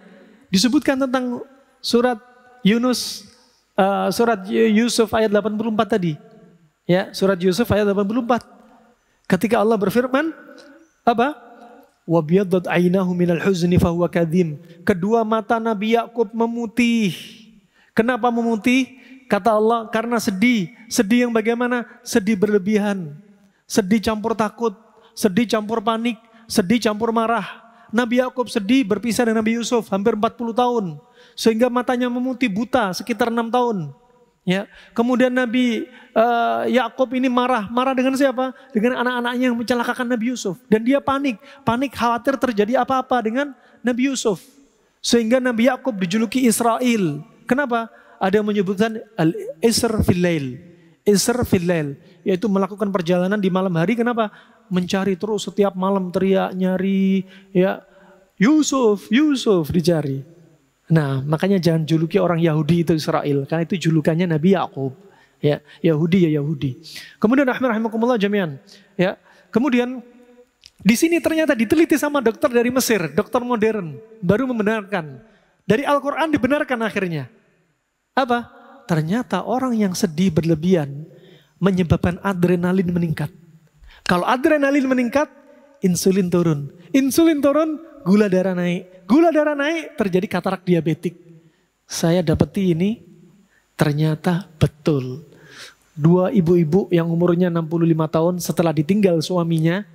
disebutkan tentang surat Yunus, uh, surat Yusuf ayat 84 tadi. Ya, surat Yusuf ayat 84. Ketika Allah berfirman, apa? Wabiyadat ainahu minal huzni fahuwa kadim. Kedua mata Nabi Yakub memutih. Kenapa memutih? Kata Allah, karena sedih. Sedih yang bagaimana? Sedih berlebihan. Sedih campur takut. Sedih campur panik. Sedih campur marah Nabi Yakub sedih berpisah dengan Nabi Yusuf hampir 40 tahun. Sehingga matanya memutih buta sekitar enam tahun. Ya, kemudian Nabi uh, Yakub ini marah, marah dengan siapa? Dengan anak-anaknya yang mencelakakan Nabi Yusuf. Dan dia panik, panik khawatir terjadi apa-apa dengan Nabi Yusuf. Sehingga Nabi Yakub dijuluki Israel. Kenapa? Ada yang menyebutkan al-Isr fil Isr fil yaitu melakukan perjalanan di malam hari kenapa? Mencari terus setiap malam teriak nyari ya Yusuf, Yusuf dicari. Nah, makanya jangan juluki orang Yahudi itu Israel karena itu julukannya Nabi Yakub. Ya, Yahudi ya Yahudi. Kemudian Ahmad rahimakumullah jami'an. Ya. Kemudian di sini ternyata diteliti sama dokter dari Mesir, dokter modern, baru membenarkan. Dari Al-Quran dibenarkan akhirnya. Apa? Ternyata orang yang sedih berlebihan menyebabkan adrenalin meningkat. Kalau adrenalin meningkat, insulin turun. Insulin turun, gula darah naik. Gula darah naik, terjadi katarak diabetik. Saya dapati ini, ternyata betul. Dua ibu-ibu yang umurnya 65 tahun setelah ditinggal suaminya,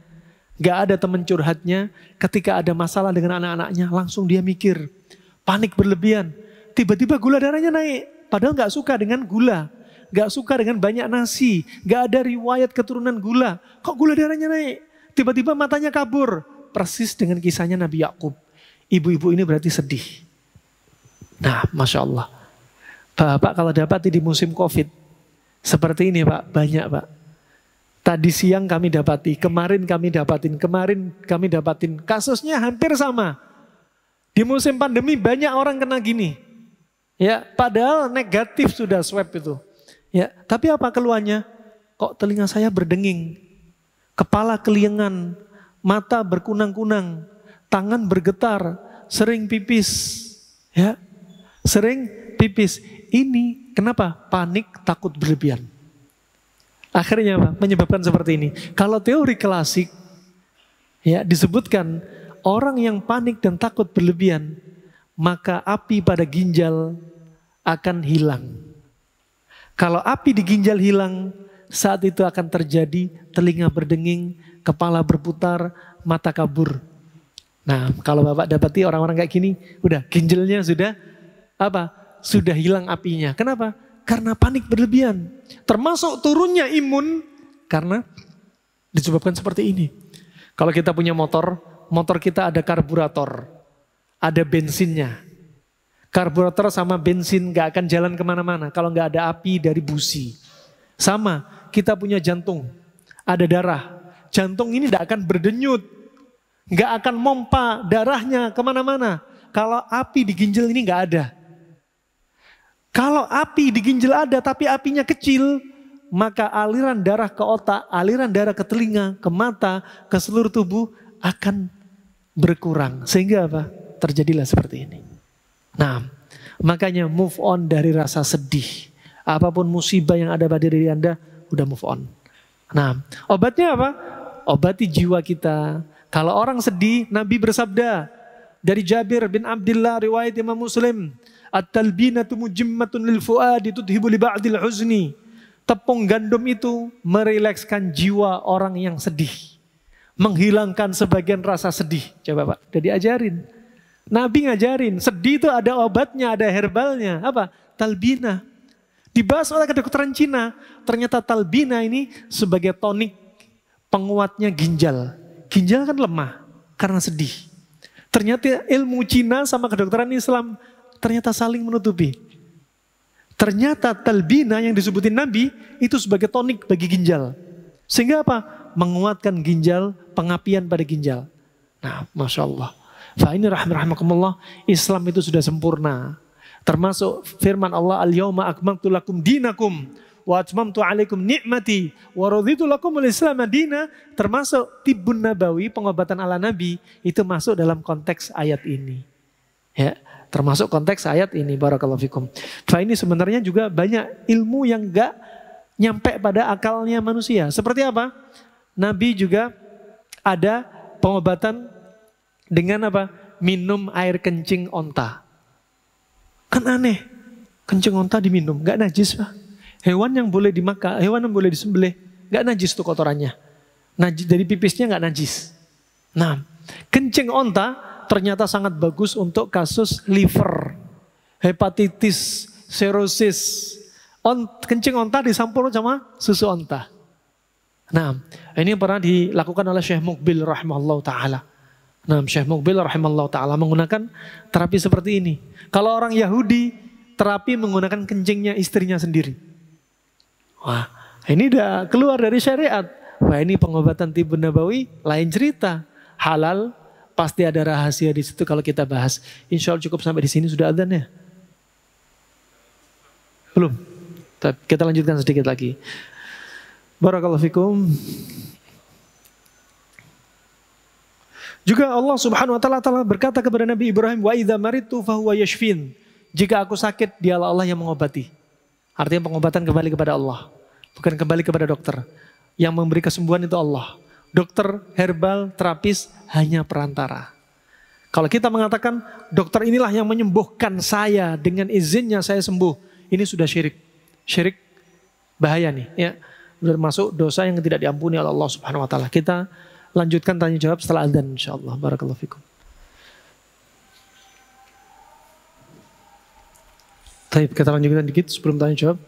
gak ada teman curhatnya, ketika ada masalah dengan anak-anaknya, langsung dia mikir. Panik berlebihan, tiba-tiba gula darahnya naik. Padahal gak suka dengan gula gak suka dengan banyak nasi. Gak ada riwayat keturunan gula. Kok gula darahnya naik? Tiba-tiba matanya kabur. Persis dengan kisahnya Nabi Yakub. Ibu-ibu ini berarti sedih. Nah, Masya Allah. Bapak kalau dapat di musim COVID. Seperti ini Pak, banyak Pak. Tadi siang kami dapati, kemarin kami dapatin, kemarin kami dapatin. Kasusnya hampir sama. Di musim pandemi banyak orang kena gini. Ya, padahal negatif sudah swab itu. Ya, tapi apa keluarnya? Kok telinga saya berdenging, kepala kelingan, mata berkunang-kunang, tangan bergetar, sering pipis, ya, sering pipis. Ini kenapa? Panik, takut berlebihan. Akhirnya apa? Menyebabkan seperti ini. Kalau teori klasik, ya disebutkan orang yang panik dan takut berlebihan, maka api pada ginjal akan hilang. Kalau api di ginjal hilang, saat itu akan terjadi telinga berdenging, kepala berputar, mata kabur. Nah, kalau Bapak dapati orang-orang kayak gini, udah ginjalnya sudah apa? Sudah hilang apinya. Kenapa? Karena panik berlebihan. Termasuk turunnya imun karena disebabkan seperti ini. Kalau kita punya motor, motor kita ada karburator, ada bensinnya. Karburator sama bensin gak akan jalan kemana-mana kalau gak ada api dari busi. Sama, kita punya jantung, ada darah. Jantung ini gak akan berdenyut, gak akan mompa darahnya kemana-mana. Kalau api di ginjal ini gak ada. Kalau api di ginjal ada tapi apinya kecil, maka aliran darah ke otak, aliran darah ke telinga, ke mata, ke seluruh tubuh akan berkurang. Sehingga apa? Terjadilah seperti ini. Nah, makanya move on dari rasa sedih. Apapun musibah yang ada pada diri Anda, udah move on. Nah, obatnya apa? Obati jiwa kita. Kalau orang sedih, Nabi bersabda dari Jabir bin Abdullah riwayat Imam Muslim, "At-talbinatu mujimmatun lil fuadi tudhibu li ba'dil huzni." Tepung gandum itu merilekskan jiwa orang yang sedih. Menghilangkan sebagian rasa sedih. Coba Pak, jadi ajarin. Nabi ngajarin, sedih itu ada obatnya, ada herbalnya. Apa? Talbina. Dibahas oleh kedokteran Cina. Ternyata talbina ini sebagai tonik penguatnya ginjal. Ginjal kan lemah karena sedih. Ternyata ilmu Cina sama kedokteran Islam ternyata saling menutupi. Ternyata talbina yang disebutin Nabi itu sebagai tonik bagi ginjal. Sehingga apa? Menguatkan ginjal, pengapian pada ginjal. Nah, Masya Allah. Fa ini rahmah Islam itu sudah sempurna. Termasuk firman Allah al-yauma akmaltu lakum dinakum wa atmamtu alaikum ni'mati wa raditu lakum al-islam adina termasuk tibun nabawi pengobatan ala nabi itu masuk dalam konteks ayat ini. Ya, termasuk konteks ayat ini barakallahu fikum. Fa ini sebenarnya juga banyak ilmu yang enggak nyampe pada akalnya manusia. Seperti apa? Nabi juga ada pengobatan dengan apa? Minum air kencing onta. Kan aneh. Kencing onta diminum, gak najis pak. Hewan yang boleh dimakan, hewan yang boleh disembelih, gak najis tuh kotorannya. Najis, dari pipisnya gak najis. Nah, kencing onta ternyata sangat bagus untuk kasus liver, hepatitis, serosis. On, kencing onta disampur sama susu onta. Nah, ini pernah dilakukan oleh Syekh Mukbil rahimahullah ta'ala. Nah, Syekh Mukbil rahimallahu taala menggunakan terapi seperti ini. Kalau orang Yahudi terapi menggunakan kencingnya istrinya sendiri. Wah, ini udah keluar dari syariat. Wah, ini pengobatan tibu nabawi lain cerita. Halal pasti ada rahasia di situ kalau kita bahas. Insya Allah cukup sampai di sini sudah adzan ya. Belum. Kita lanjutkan sedikit lagi. Barakallahu fikum. Juga Allah Subhanahu wa taala telah berkata kepada Nabi Ibrahim, "Wa idza maritu huwa yashfin." Jika aku sakit, dialah Allah yang mengobati. Artinya pengobatan kembali kepada Allah, bukan kembali kepada dokter. Yang memberi kesembuhan itu Allah. Dokter, herbal, terapis hanya perantara. Kalau kita mengatakan dokter inilah yang menyembuhkan saya dengan izinnya saya sembuh, ini sudah syirik. Syirik bahaya nih, ya. Termasuk dosa yang tidak diampuni oleh Allah Subhanahu wa taala. Kita lanjutkan tanya jawab setelah azan insyaallah. Barakallahu fikum. Baik, kita lanjutkan dikit sebelum tanya jawab.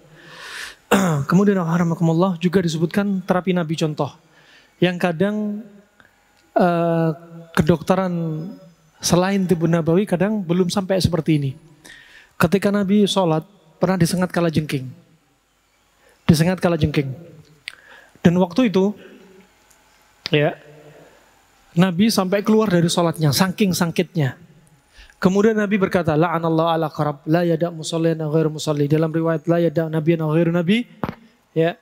Kemudian alhamdulillah juga disebutkan terapi Nabi contoh. Yang kadang uh, kedokteran selain tibu nabawi kadang belum sampai seperti ini. Ketika Nabi sholat pernah disengat kala jengking. Disengat kala jengking. Dan waktu itu ya Nabi sampai keluar dari sholatnya, saking sangkitnya. Kemudian Nabi berkata, La'anallahu ala karab, la yada' musallina ghairu musalli. Dalam riwayat, la yada' na ghairu nabi. Ya.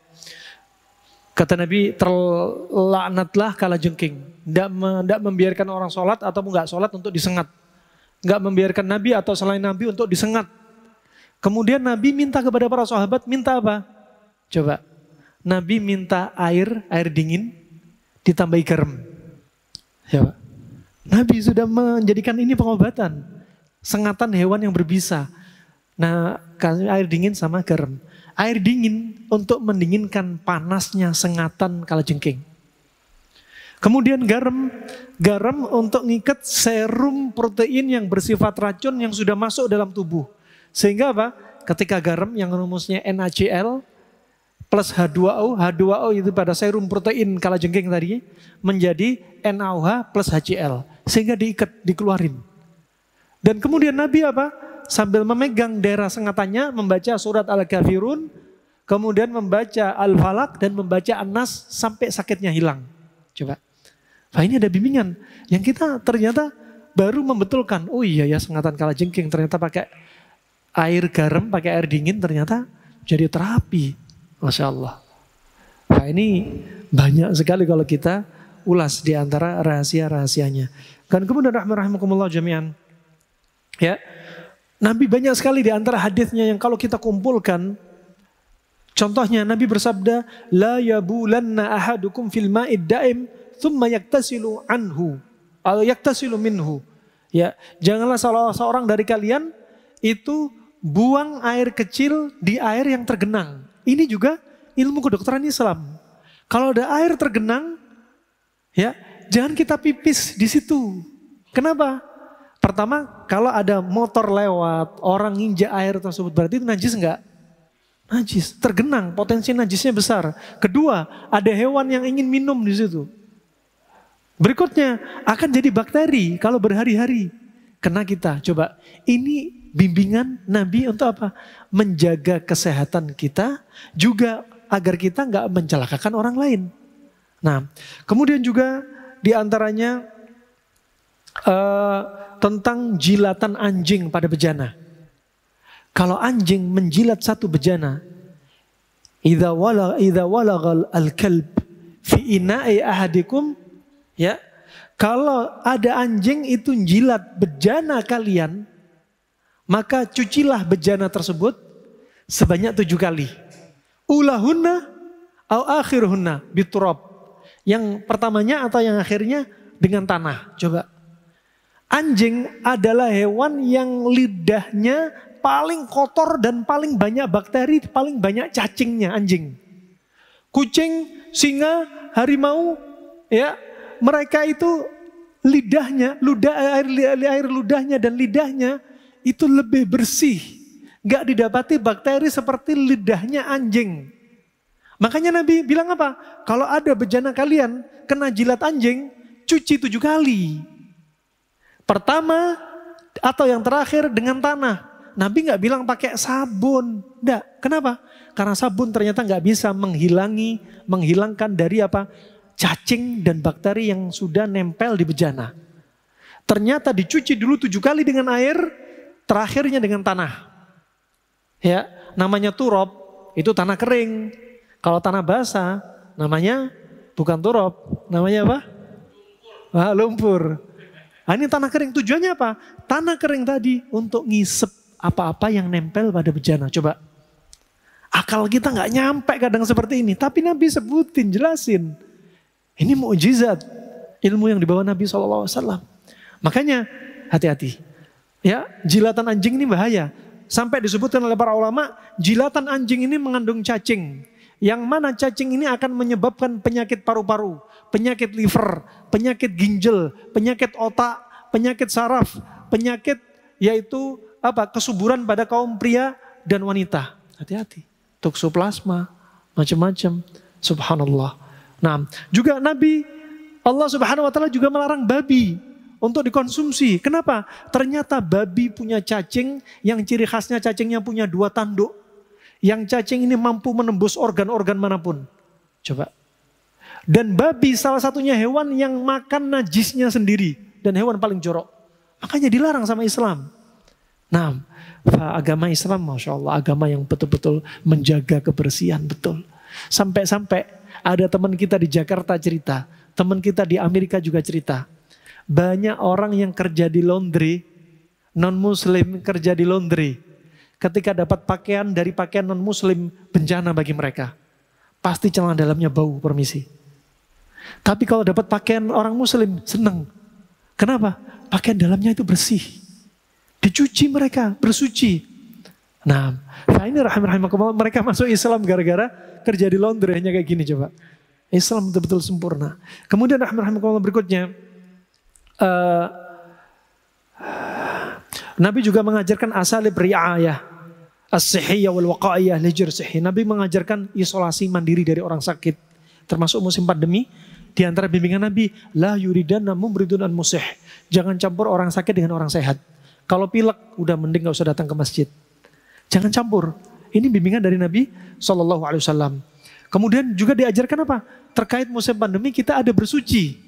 Kata Nabi, terlaknatlah kala jengking. Tidak membiarkan orang sholat atau nggak sholat untuk disengat. Nggak membiarkan Nabi atau selain Nabi untuk disengat. Kemudian Nabi minta kepada para sahabat, minta apa? Coba. Nabi minta air, air dingin, ditambahi garam. Ya, Pak. Nabi sudah menjadikan ini pengobatan. Sengatan hewan yang berbisa. Nah, air dingin sama garam. Air dingin untuk mendinginkan panasnya sengatan kalajengking. Kemudian garam, garam untuk ngikat serum protein yang bersifat racun yang sudah masuk dalam tubuh. Sehingga apa? Ketika garam yang rumusnya NaCl plus H2O, H2O itu pada serum protein kalajengking tadi menjadi NaOH plus HCl sehingga diikat, dikeluarin. Dan kemudian Nabi apa? Sambil memegang daerah sengatannya membaca surat Al-Kafirun, kemudian membaca al falak dan membaca An-Nas sampai sakitnya hilang. Coba. Nah ini ada bimbingan yang kita ternyata baru membetulkan. Oh iya ya sengatan kalajengking ternyata pakai air garam, pakai air dingin ternyata jadi terapi Masya Allah. Nah ini banyak sekali kalau kita ulas di antara rahasia-rahasianya. Dan kemudian rahmat rahmatullah jami'an. Ya, Nabi banyak sekali di antara hadisnya yang kalau kita kumpulkan Contohnya Nabi bersabda, "La yabulanna ahadukum fil ma'id daim, thumma yaktasilu anhu." Atau yaktasilu minhu. Ya, janganlah salah seorang dari kalian itu buang air kecil di air yang tergenang. Ini juga ilmu kedokteran Islam. Kalau ada air tergenang, ya jangan kita pipis di situ. Kenapa? Pertama, kalau ada motor lewat, orang nginjak air tersebut, berarti itu najis enggak? Najis, tergenang, potensi najisnya besar. Kedua, ada hewan yang ingin minum di situ. Berikutnya, akan jadi bakteri kalau berhari-hari. Kena kita, coba. Ini bimbingan Nabi untuk apa? Menjaga kesehatan kita juga agar kita nggak mencelakakan orang lain. Nah, kemudian juga diantaranya uh, eh, tentang jilatan anjing pada bejana. Kalau anjing menjilat satu bejana, idza wala idza walagal al-kalb fi ina'i ahadikum ya kalau ada anjing itu jilat bejana kalian maka cucilah bejana tersebut sebanyak tujuh kali. Ulahunna au akhiruhunna biturab. Yang pertamanya atau yang akhirnya dengan tanah. Coba. Anjing adalah hewan yang lidahnya paling kotor dan paling banyak bakteri, paling banyak cacingnya anjing. Kucing, singa, harimau, ya mereka itu lidahnya, ludah, air, air ludahnya dan lidahnya itu lebih bersih. Gak didapati bakteri seperti lidahnya anjing. Makanya Nabi bilang apa? Kalau ada bejana kalian kena jilat anjing, cuci tujuh kali. Pertama atau yang terakhir dengan tanah. Nabi nggak bilang pakai sabun. Enggak. Kenapa? Karena sabun ternyata nggak bisa menghilangi, menghilangkan dari apa? Cacing dan bakteri yang sudah nempel di bejana. Ternyata dicuci dulu tujuh kali dengan air, terakhirnya dengan tanah. Ya, namanya turop itu tanah kering. Kalau tanah basah, namanya bukan turop, namanya apa? Ah, lumpur. Nah, ini tanah kering tujuannya apa? Tanah kering tadi untuk ngisep apa-apa yang nempel pada bejana. Coba akal kita nggak nyampe kadang seperti ini. Tapi Nabi sebutin, jelasin. Ini mukjizat ilmu yang dibawa Nabi SAW. Makanya hati-hati. Ya, jilatan anjing ini bahaya. Sampai disebutkan oleh para ulama, jilatan anjing ini mengandung cacing. Yang mana cacing ini akan menyebabkan penyakit paru-paru, penyakit liver, penyakit ginjal, penyakit otak, penyakit saraf, penyakit yaitu apa? kesuburan pada kaum pria dan wanita. Hati-hati. Toksoplasma, macam-macam. Subhanallah. Nah, juga Nabi Allah Subhanahu wa taala juga melarang babi untuk dikonsumsi. Kenapa? Ternyata babi punya cacing yang ciri khasnya cacingnya punya dua tanduk. Yang cacing ini mampu menembus organ-organ manapun. Coba. Dan babi salah satunya hewan yang makan najisnya sendiri. Dan hewan paling jorok. Makanya dilarang sama Islam. Nah, agama Islam Masya Allah agama yang betul-betul menjaga kebersihan betul. Sampai-sampai ada teman kita di Jakarta cerita. Teman kita di Amerika juga cerita banyak orang yang kerja di laundry, non-muslim kerja di laundry. Ketika dapat pakaian dari pakaian non-muslim, bencana bagi mereka. Pasti celana dalamnya bau, permisi. Tapi kalau dapat pakaian orang muslim, senang. Kenapa? Pakaian dalamnya itu bersih. Dicuci mereka, bersuci. Nah, ini rahim rahimakumullah mereka masuk Islam gara-gara kerja di laundry hanya kayak gini coba. Islam betul-betul sempurna. Kemudian rahimakumullah berikutnya Eh, Nabi juga mengajarkan asal ri'ayah, as wal waqa'iyah lejer sehi. Nabi mengajarkan isolasi mandiri dari orang sakit, termasuk musim pandemi. Di antara bimbingan Nabi, la yuridanna namun an musih. Jangan campur orang sakit dengan orang sehat. Kalau pilek, udah mending gak usah datang ke masjid. Jangan campur. Ini bimbingan dari Nabi Shallallahu Kemudian juga diajarkan apa? Terkait musim pandemi kita ada bersuci.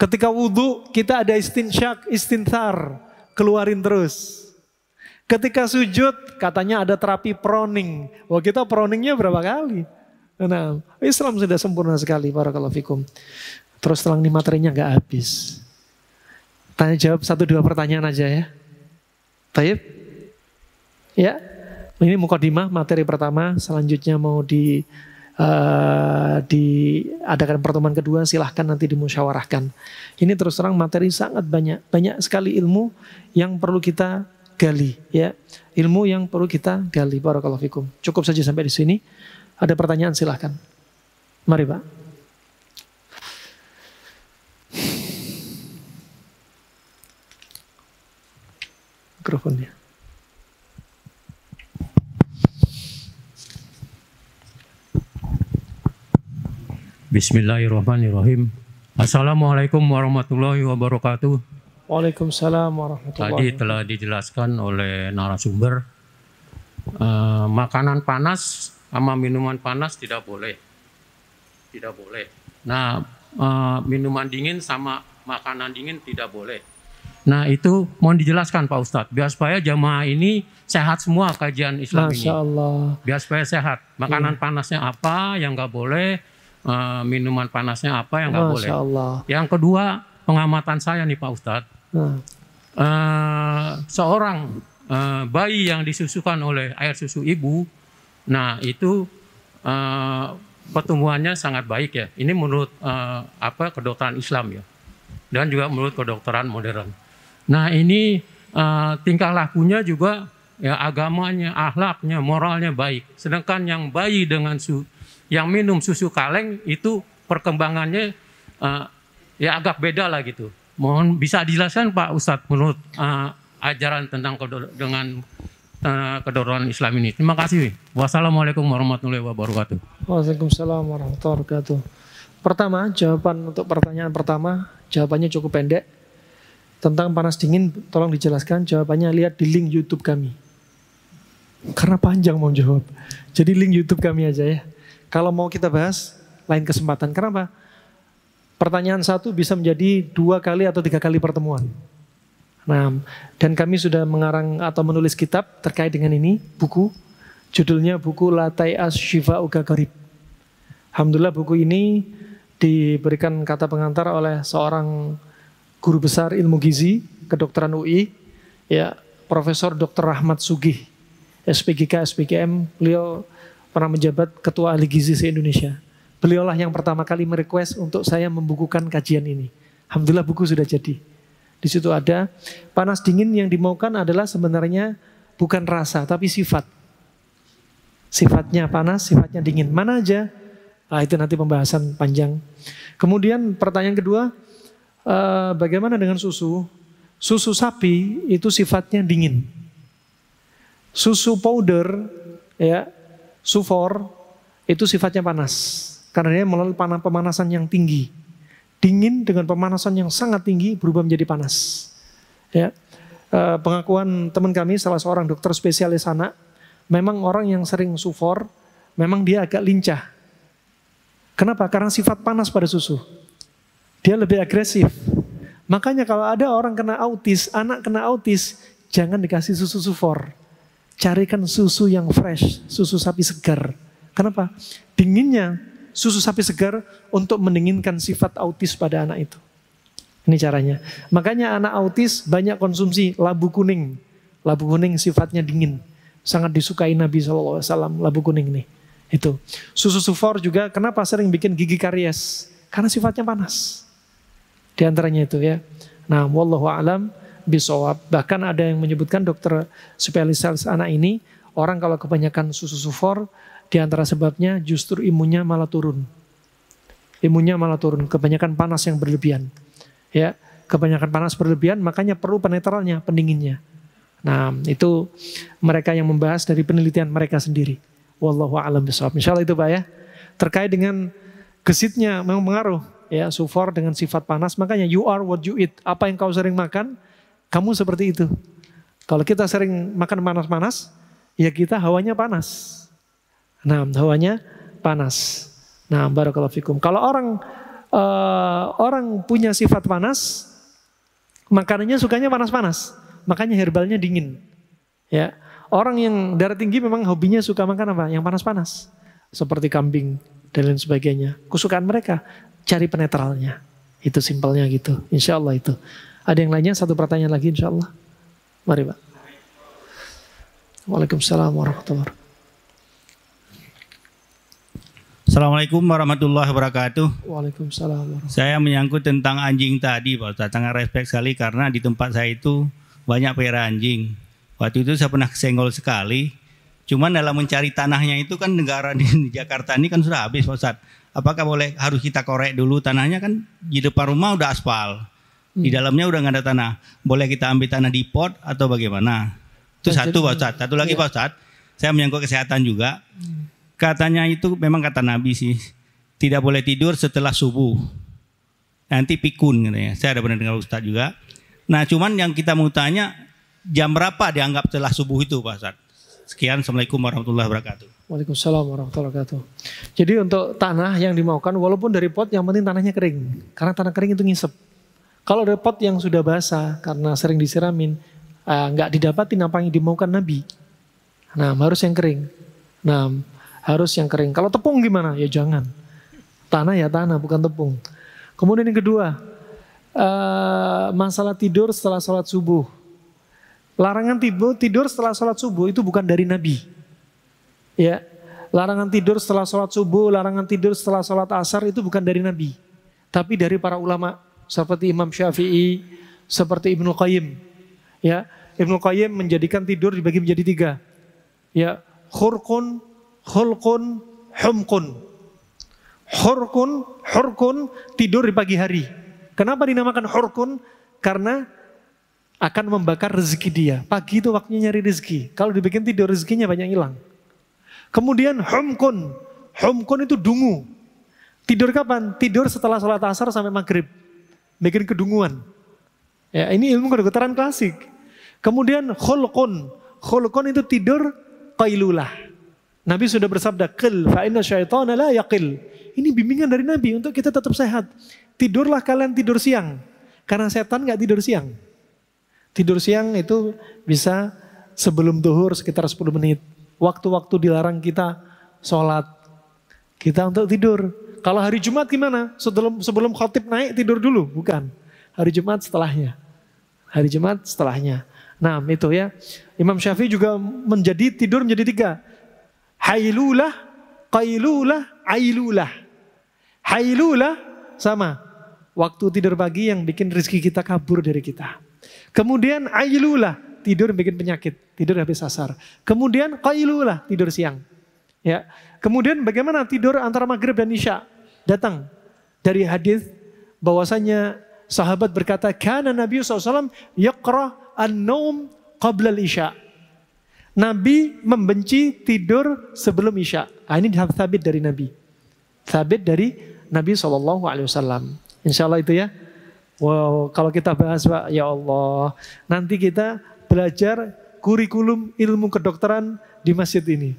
Ketika wudhu kita ada istinsyak, istintar, keluarin terus. Ketika sujud katanya ada terapi proning. Wah kita proningnya berapa kali? Nah, Islam sudah sempurna sekali para fikum. Terus terang nih materinya nggak habis. Tanya jawab satu dua pertanyaan aja ya. Taib? Ya, ini mukadimah materi pertama. Selanjutnya mau di uh, diadakan pertemuan kedua silahkan nanti dimusyawarahkan. Ini terus terang materi sangat banyak, banyak sekali ilmu yang perlu kita gali ya. Ilmu yang perlu kita gali barakallahu fikum. Cukup saja sampai di sini. Ada pertanyaan silahkan. Mari Pak. Mikrofonnya.
Bismillahirrahmanirrahim. Assalamualaikum warahmatullahi wabarakatuh.
Waalaikumsalam
warahmatullahi Tadi telah dijelaskan oleh narasumber uh, makanan panas sama minuman panas tidak boleh. Tidak boleh. Nah, uh, minuman dingin sama makanan dingin tidak boleh. Nah, itu mohon dijelaskan Pak Ustadz. Biar supaya jamaah ini sehat semua kajian Islam Masya Allah. Biar supaya sehat. Makanan yeah. panasnya apa yang nggak boleh, Eh, minuman panasnya apa yang nggak boleh. Allah. Yang kedua pengamatan saya nih Pak Ustadz, hmm. uh, seorang uh, bayi yang disusukan oleh air susu ibu, nah itu uh, pertumbuhannya sangat baik ya. Ini menurut uh, apa kedokteran Islam ya, dan juga menurut kedokteran modern. Nah ini uh, tingkah lakunya juga ya agamanya, ahlaknya, moralnya baik. Sedangkan yang bayi dengan su yang minum susu kaleng itu perkembangannya uh, ya agak beda lah gitu. Mohon bisa dijelaskan Pak Ustadz menurut uh, ajaran tentang dengan uh, kedodoran Islam ini. Terima kasih. Wassalamualaikum warahmatullahi wabarakatuh.
Waalaikumsalam warahmatullahi wabarakatuh. Pertama, jawaban untuk pertanyaan pertama, jawabannya cukup pendek. Tentang panas dingin, tolong dijelaskan. Jawabannya lihat di link YouTube kami. Karena panjang mau jawab. Jadi link YouTube kami aja ya. Kalau mau kita bahas, lain kesempatan. Kenapa? Pertanyaan satu bisa menjadi dua kali atau tiga kali pertemuan. Nah, dan kami sudah mengarang atau menulis kitab terkait dengan ini, buku. Judulnya buku Latai As Shiva Uga Garib. Alhamdulillah buku ini diberikan kata pengantar oleh seorang guru besar ilmu gizi kedokteran UI, ya Profesor Dr. Rahmat Sugih, SPGK, SPGM. Beliau pernah menjabat ketua ahli gizi se-Indonesia. Beliaulah yang pertama kali merequest untuk saya membukukan kajian ini. Alhamdulillah buku sudah jadi. Di situ ada panas dingin yang dimaukan adalah sebenarnya bukan rasa tapi sifat. Sifatnya panas, sifatnya dingin. Mana aja? Nah, itu nanti pembahasan panjang. Kemudian pertanyaan kedua, eh, bagaimana dengan susu? Susu sapi itu sifatnya dingin. Susu powder ya Sufor itu sifatnya panas karena dia melalui pemanasan yang tinggi. Dingin dengan pemanasan yang sangat tinggi berubah menjadi panas. Ya. E, pengakuan teman kami salah seorang dokter spesialis anak, memang orang yang sering sufor, memang dia agak lincah. Kenapa? Karena sifat panas pada susu. Dia lebih agresif. Makanya kalau ada orang kena autis, anak kena autis, jangan dikasih susu sufor carikan susu yang fresh, susu sapi segar. Kenapa? Dinginnya susu sapi segar untuk mendinginkan sifat autis pada anak itu. Ini caranya. Makanya anak autis banyak konsumsi labu kuning. Labu kuning sifatnya dingin. Sangat disukai Nabi SAW labu kuning nih. Itu. Susu sufor juga kenapa sering bikin gigi karies? Karena sifatnya panas. Di antaranya itu ya. Nah, wallahu alam bisawab. Bahkan ada yang menyebutkan dokter spesialis anak ini, orang kalau kebanyakan susu sufor, di antara sebabnya justru imunnya malah turun. Imunnya malah turun, kebanyakan panas yang berlebihan. Ya, kebanyakan panas berlebihan, makanya perlu penetralnya, pendinginnya. Nah, itu mereka yang membahas dari penelitian mereka sendiri. Wallahu a'lam bisawab. Insyaallah itu Pak ya. Terkait dengan gesitnya memang pengaruh ya sufor dengan sifat panas makanya you are what you eat apa yang kau sering makan kamu seperti itu. Kalau kita sering makan panas-panas, ya kita hawanya panas. Nah, hawanya panas. Nah, barakallahu fikum. Kalau orang uh, orang punya sifat panas, makanannya sukanya panas-panas. Makanya herbalnya dingin. Ya. Orang yang darah tinggi memang hobinya suka makan apa? Yang panas-panas. Seperti kambing dan lain sebagainya. Kesukaan mereka cari penetralnya. Itu simpelnya gitu. Insya Allah itu. Ada yang lainnya? Satu pertanyaan lagi insya Allah. Mari Pak. Waalaikumsalam warahmatullahi wabarakatuh. Assalamualaikum warahmatullahi wabarakatuh. Waalaikumsalam. Saya menyangkut tentang anjing tadi, Pak Ustaz. Sangat respect sekali karena di tempat saya itu banyak pelihara anjing. Waktu itu saya pernah kesenggol sekali. Cuman dalam mencari tanahnya itu kan negara di Jakarta ini kan sudah habis, Pak Apakah boleh harus kita korek dulu tanahnya kan di depan rumah udah aspal. Di hmm. dalamnya udah nggak ada tanah. Boleh kita ambil tanah di pot atau bagaimana? Itu satu Pak Ustadz. Satu lagi iya. Pak Ustadz. Saya menyangkut kesehatan juga. Katanya itu memang kata Nabi sih. Tidak boleh tidur setelah subuh. Nanti pikun katanya. Saya ada pernah dengar Ustadz juga. Nah cuman yang kita mau tanya. Jam berapa dianggap setelah subuh itu Pak Ustadz? Sekian. Assalamualaikum warahmatullahi wabarakatuh. Waalaikumsalam warahmatullahi wabarakatuh. Jadi untuk tanah yang dimaukan walaupun dari pot yang penting tanahnya kering. Karena tanah kering itu ngisep. Kalau repot yang sudah basah karena sering disiramin, eh, nggak uh, didapatin apa yang dimaukan Nabi. Nah, harus yang kering. Nah, harus yang kering. Kalau tepung gimana? Ya jangan. Tanah ya tanah, bukan tepung. Kemudian yang kedua, uh, masalah tidur setelah sholat subuh. Larangan tidur, tidur setelah sholat subuh itu bukan dari Nabi. Ya, larangan tidur setelah sholat subuh, larangan tidur setelah sholat asar itu bukan dari Nabi, tapi dari para ulama seperti Imam Syafi'i, seperti Ibnu Qayyim. Ya, Ibnu Qayyim menjadikan tidur dibagi menjadi tiga. Ya, khurqun, khulqun, humqun. Khurqun, khurqun, tidur di pagi hari. Kenapa dinamakan khurqun? Karena akan membakar rezeki dia. Pagi itu waktunya nyari rezeki. Kalau dibikin tidur rezekinya banyak hilang. Kemudian humkun. Humkun itu dungu. Tidur kapan? Tidur setelah sholat asar sampai maghrib bikin kedunguan. Ya, ini ilmu kedokteran klasik. Kemudian khulqun. Khulqun itu tidur qailulah. Nabi sudah bersabda, "Qil fa inna syaitana la Ini bimbingan dari Nabi untuk kita tetap sehat. Tidurlah kalian tidur siang. Karena setan nggak tidur siang. Tidur siang itu bisa sebelum duhur sekitar 10 menit. Waktu-waktu dilarang kita sholat. Kita untuk tidur. Kalau hari Jumat gimana? Sebelum, sebelum khotib naik tidur dulu? Bukan. Hari Jumat setelahnya. Hari Jumat setelahnya. Nah itu ya. Imam Syafi'i juga menjadi tidur menjadi tiga. Hailulah, kailulah, ailulah. Hailulah sama. Waktu tidur pagi yang bikin rezeki kita kabur dari kita. Kemudian ailulah, tidur bikin penyakit, tidur habis sasar. Kemudian kailulah tidur siang. Ya, Kemudian bagaimana tidur antara maghrib dan isya? Datang dari hadis bahwasanya sahabat berkata, karena Nabi SAW yakra an-naum qabla isya Nabi membenci tidur sebelum isya. Nah, ini sabit dari Nabi. Sabit dari Nabi saw. Insya Allah itu ya. Wow, kalau kita bahas pak, ya Allah, nanti kita belajar kurikulum ilmu kedokteran di masjid ini.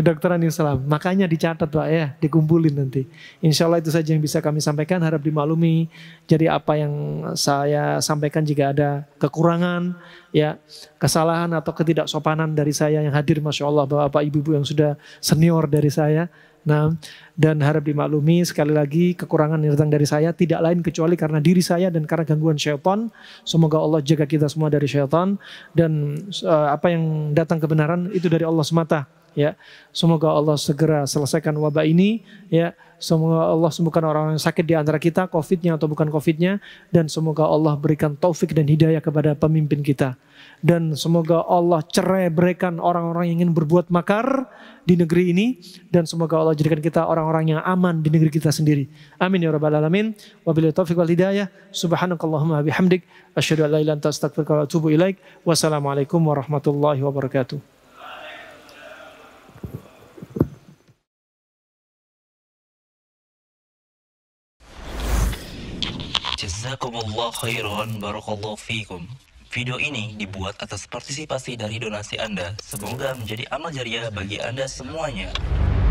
Kedokteran Islam. Makanya dicatat Pak ya, dikumpulin nanti. Insya Allah itu saja yang bisa kami sampaikan, harap dimaklumi. Jadi apa yang saya sampaikan jika ada kekurangan, ya kesalahan atau ketidak sopanan dari saya yang hadir Masya Allah, Bapak Ibu-Ibu yang sudah senior dari saya, Nah, dan harap dimaklumi sekali lagi kekurangan yang datang dari saya tidak lain kecuali karena diri saya dan karena gangguan syaitan. Semoga Allah jaga kita semua dari syaitan dan uh, apa yang datang kebenaran itu dari Allah semata ya. Semoga Allah segera selesaikan wabah ini ya. Semoga Allah sembuhkan orang yang sakit di antara kita, covidnya atau bukan covidnya, Dan semoga Allah berikan taufik dan hidayah kepada pemimpin kita. Dan semoga Allah cerai berikan orang-orang yang ingin berbuat makar di negeri ini. Dan semoga Allah jadikan kita orang-orang yang aman di negeri kita sendiri. Amin ya rabbal alamin. Wabillahi taufik wal hidayah. Subhanakallahumma bihamdik. Asyhadu an la ilaha illa atubu ilaik. Wassalamualaikum warahmatullahi wabarakatuh. Jazakumullah khairan barakallahu fikum. Video ini dibuat atas partisipasi dari donasi Anda. Semoga menjadi amal jariah bagi Anda semuanya.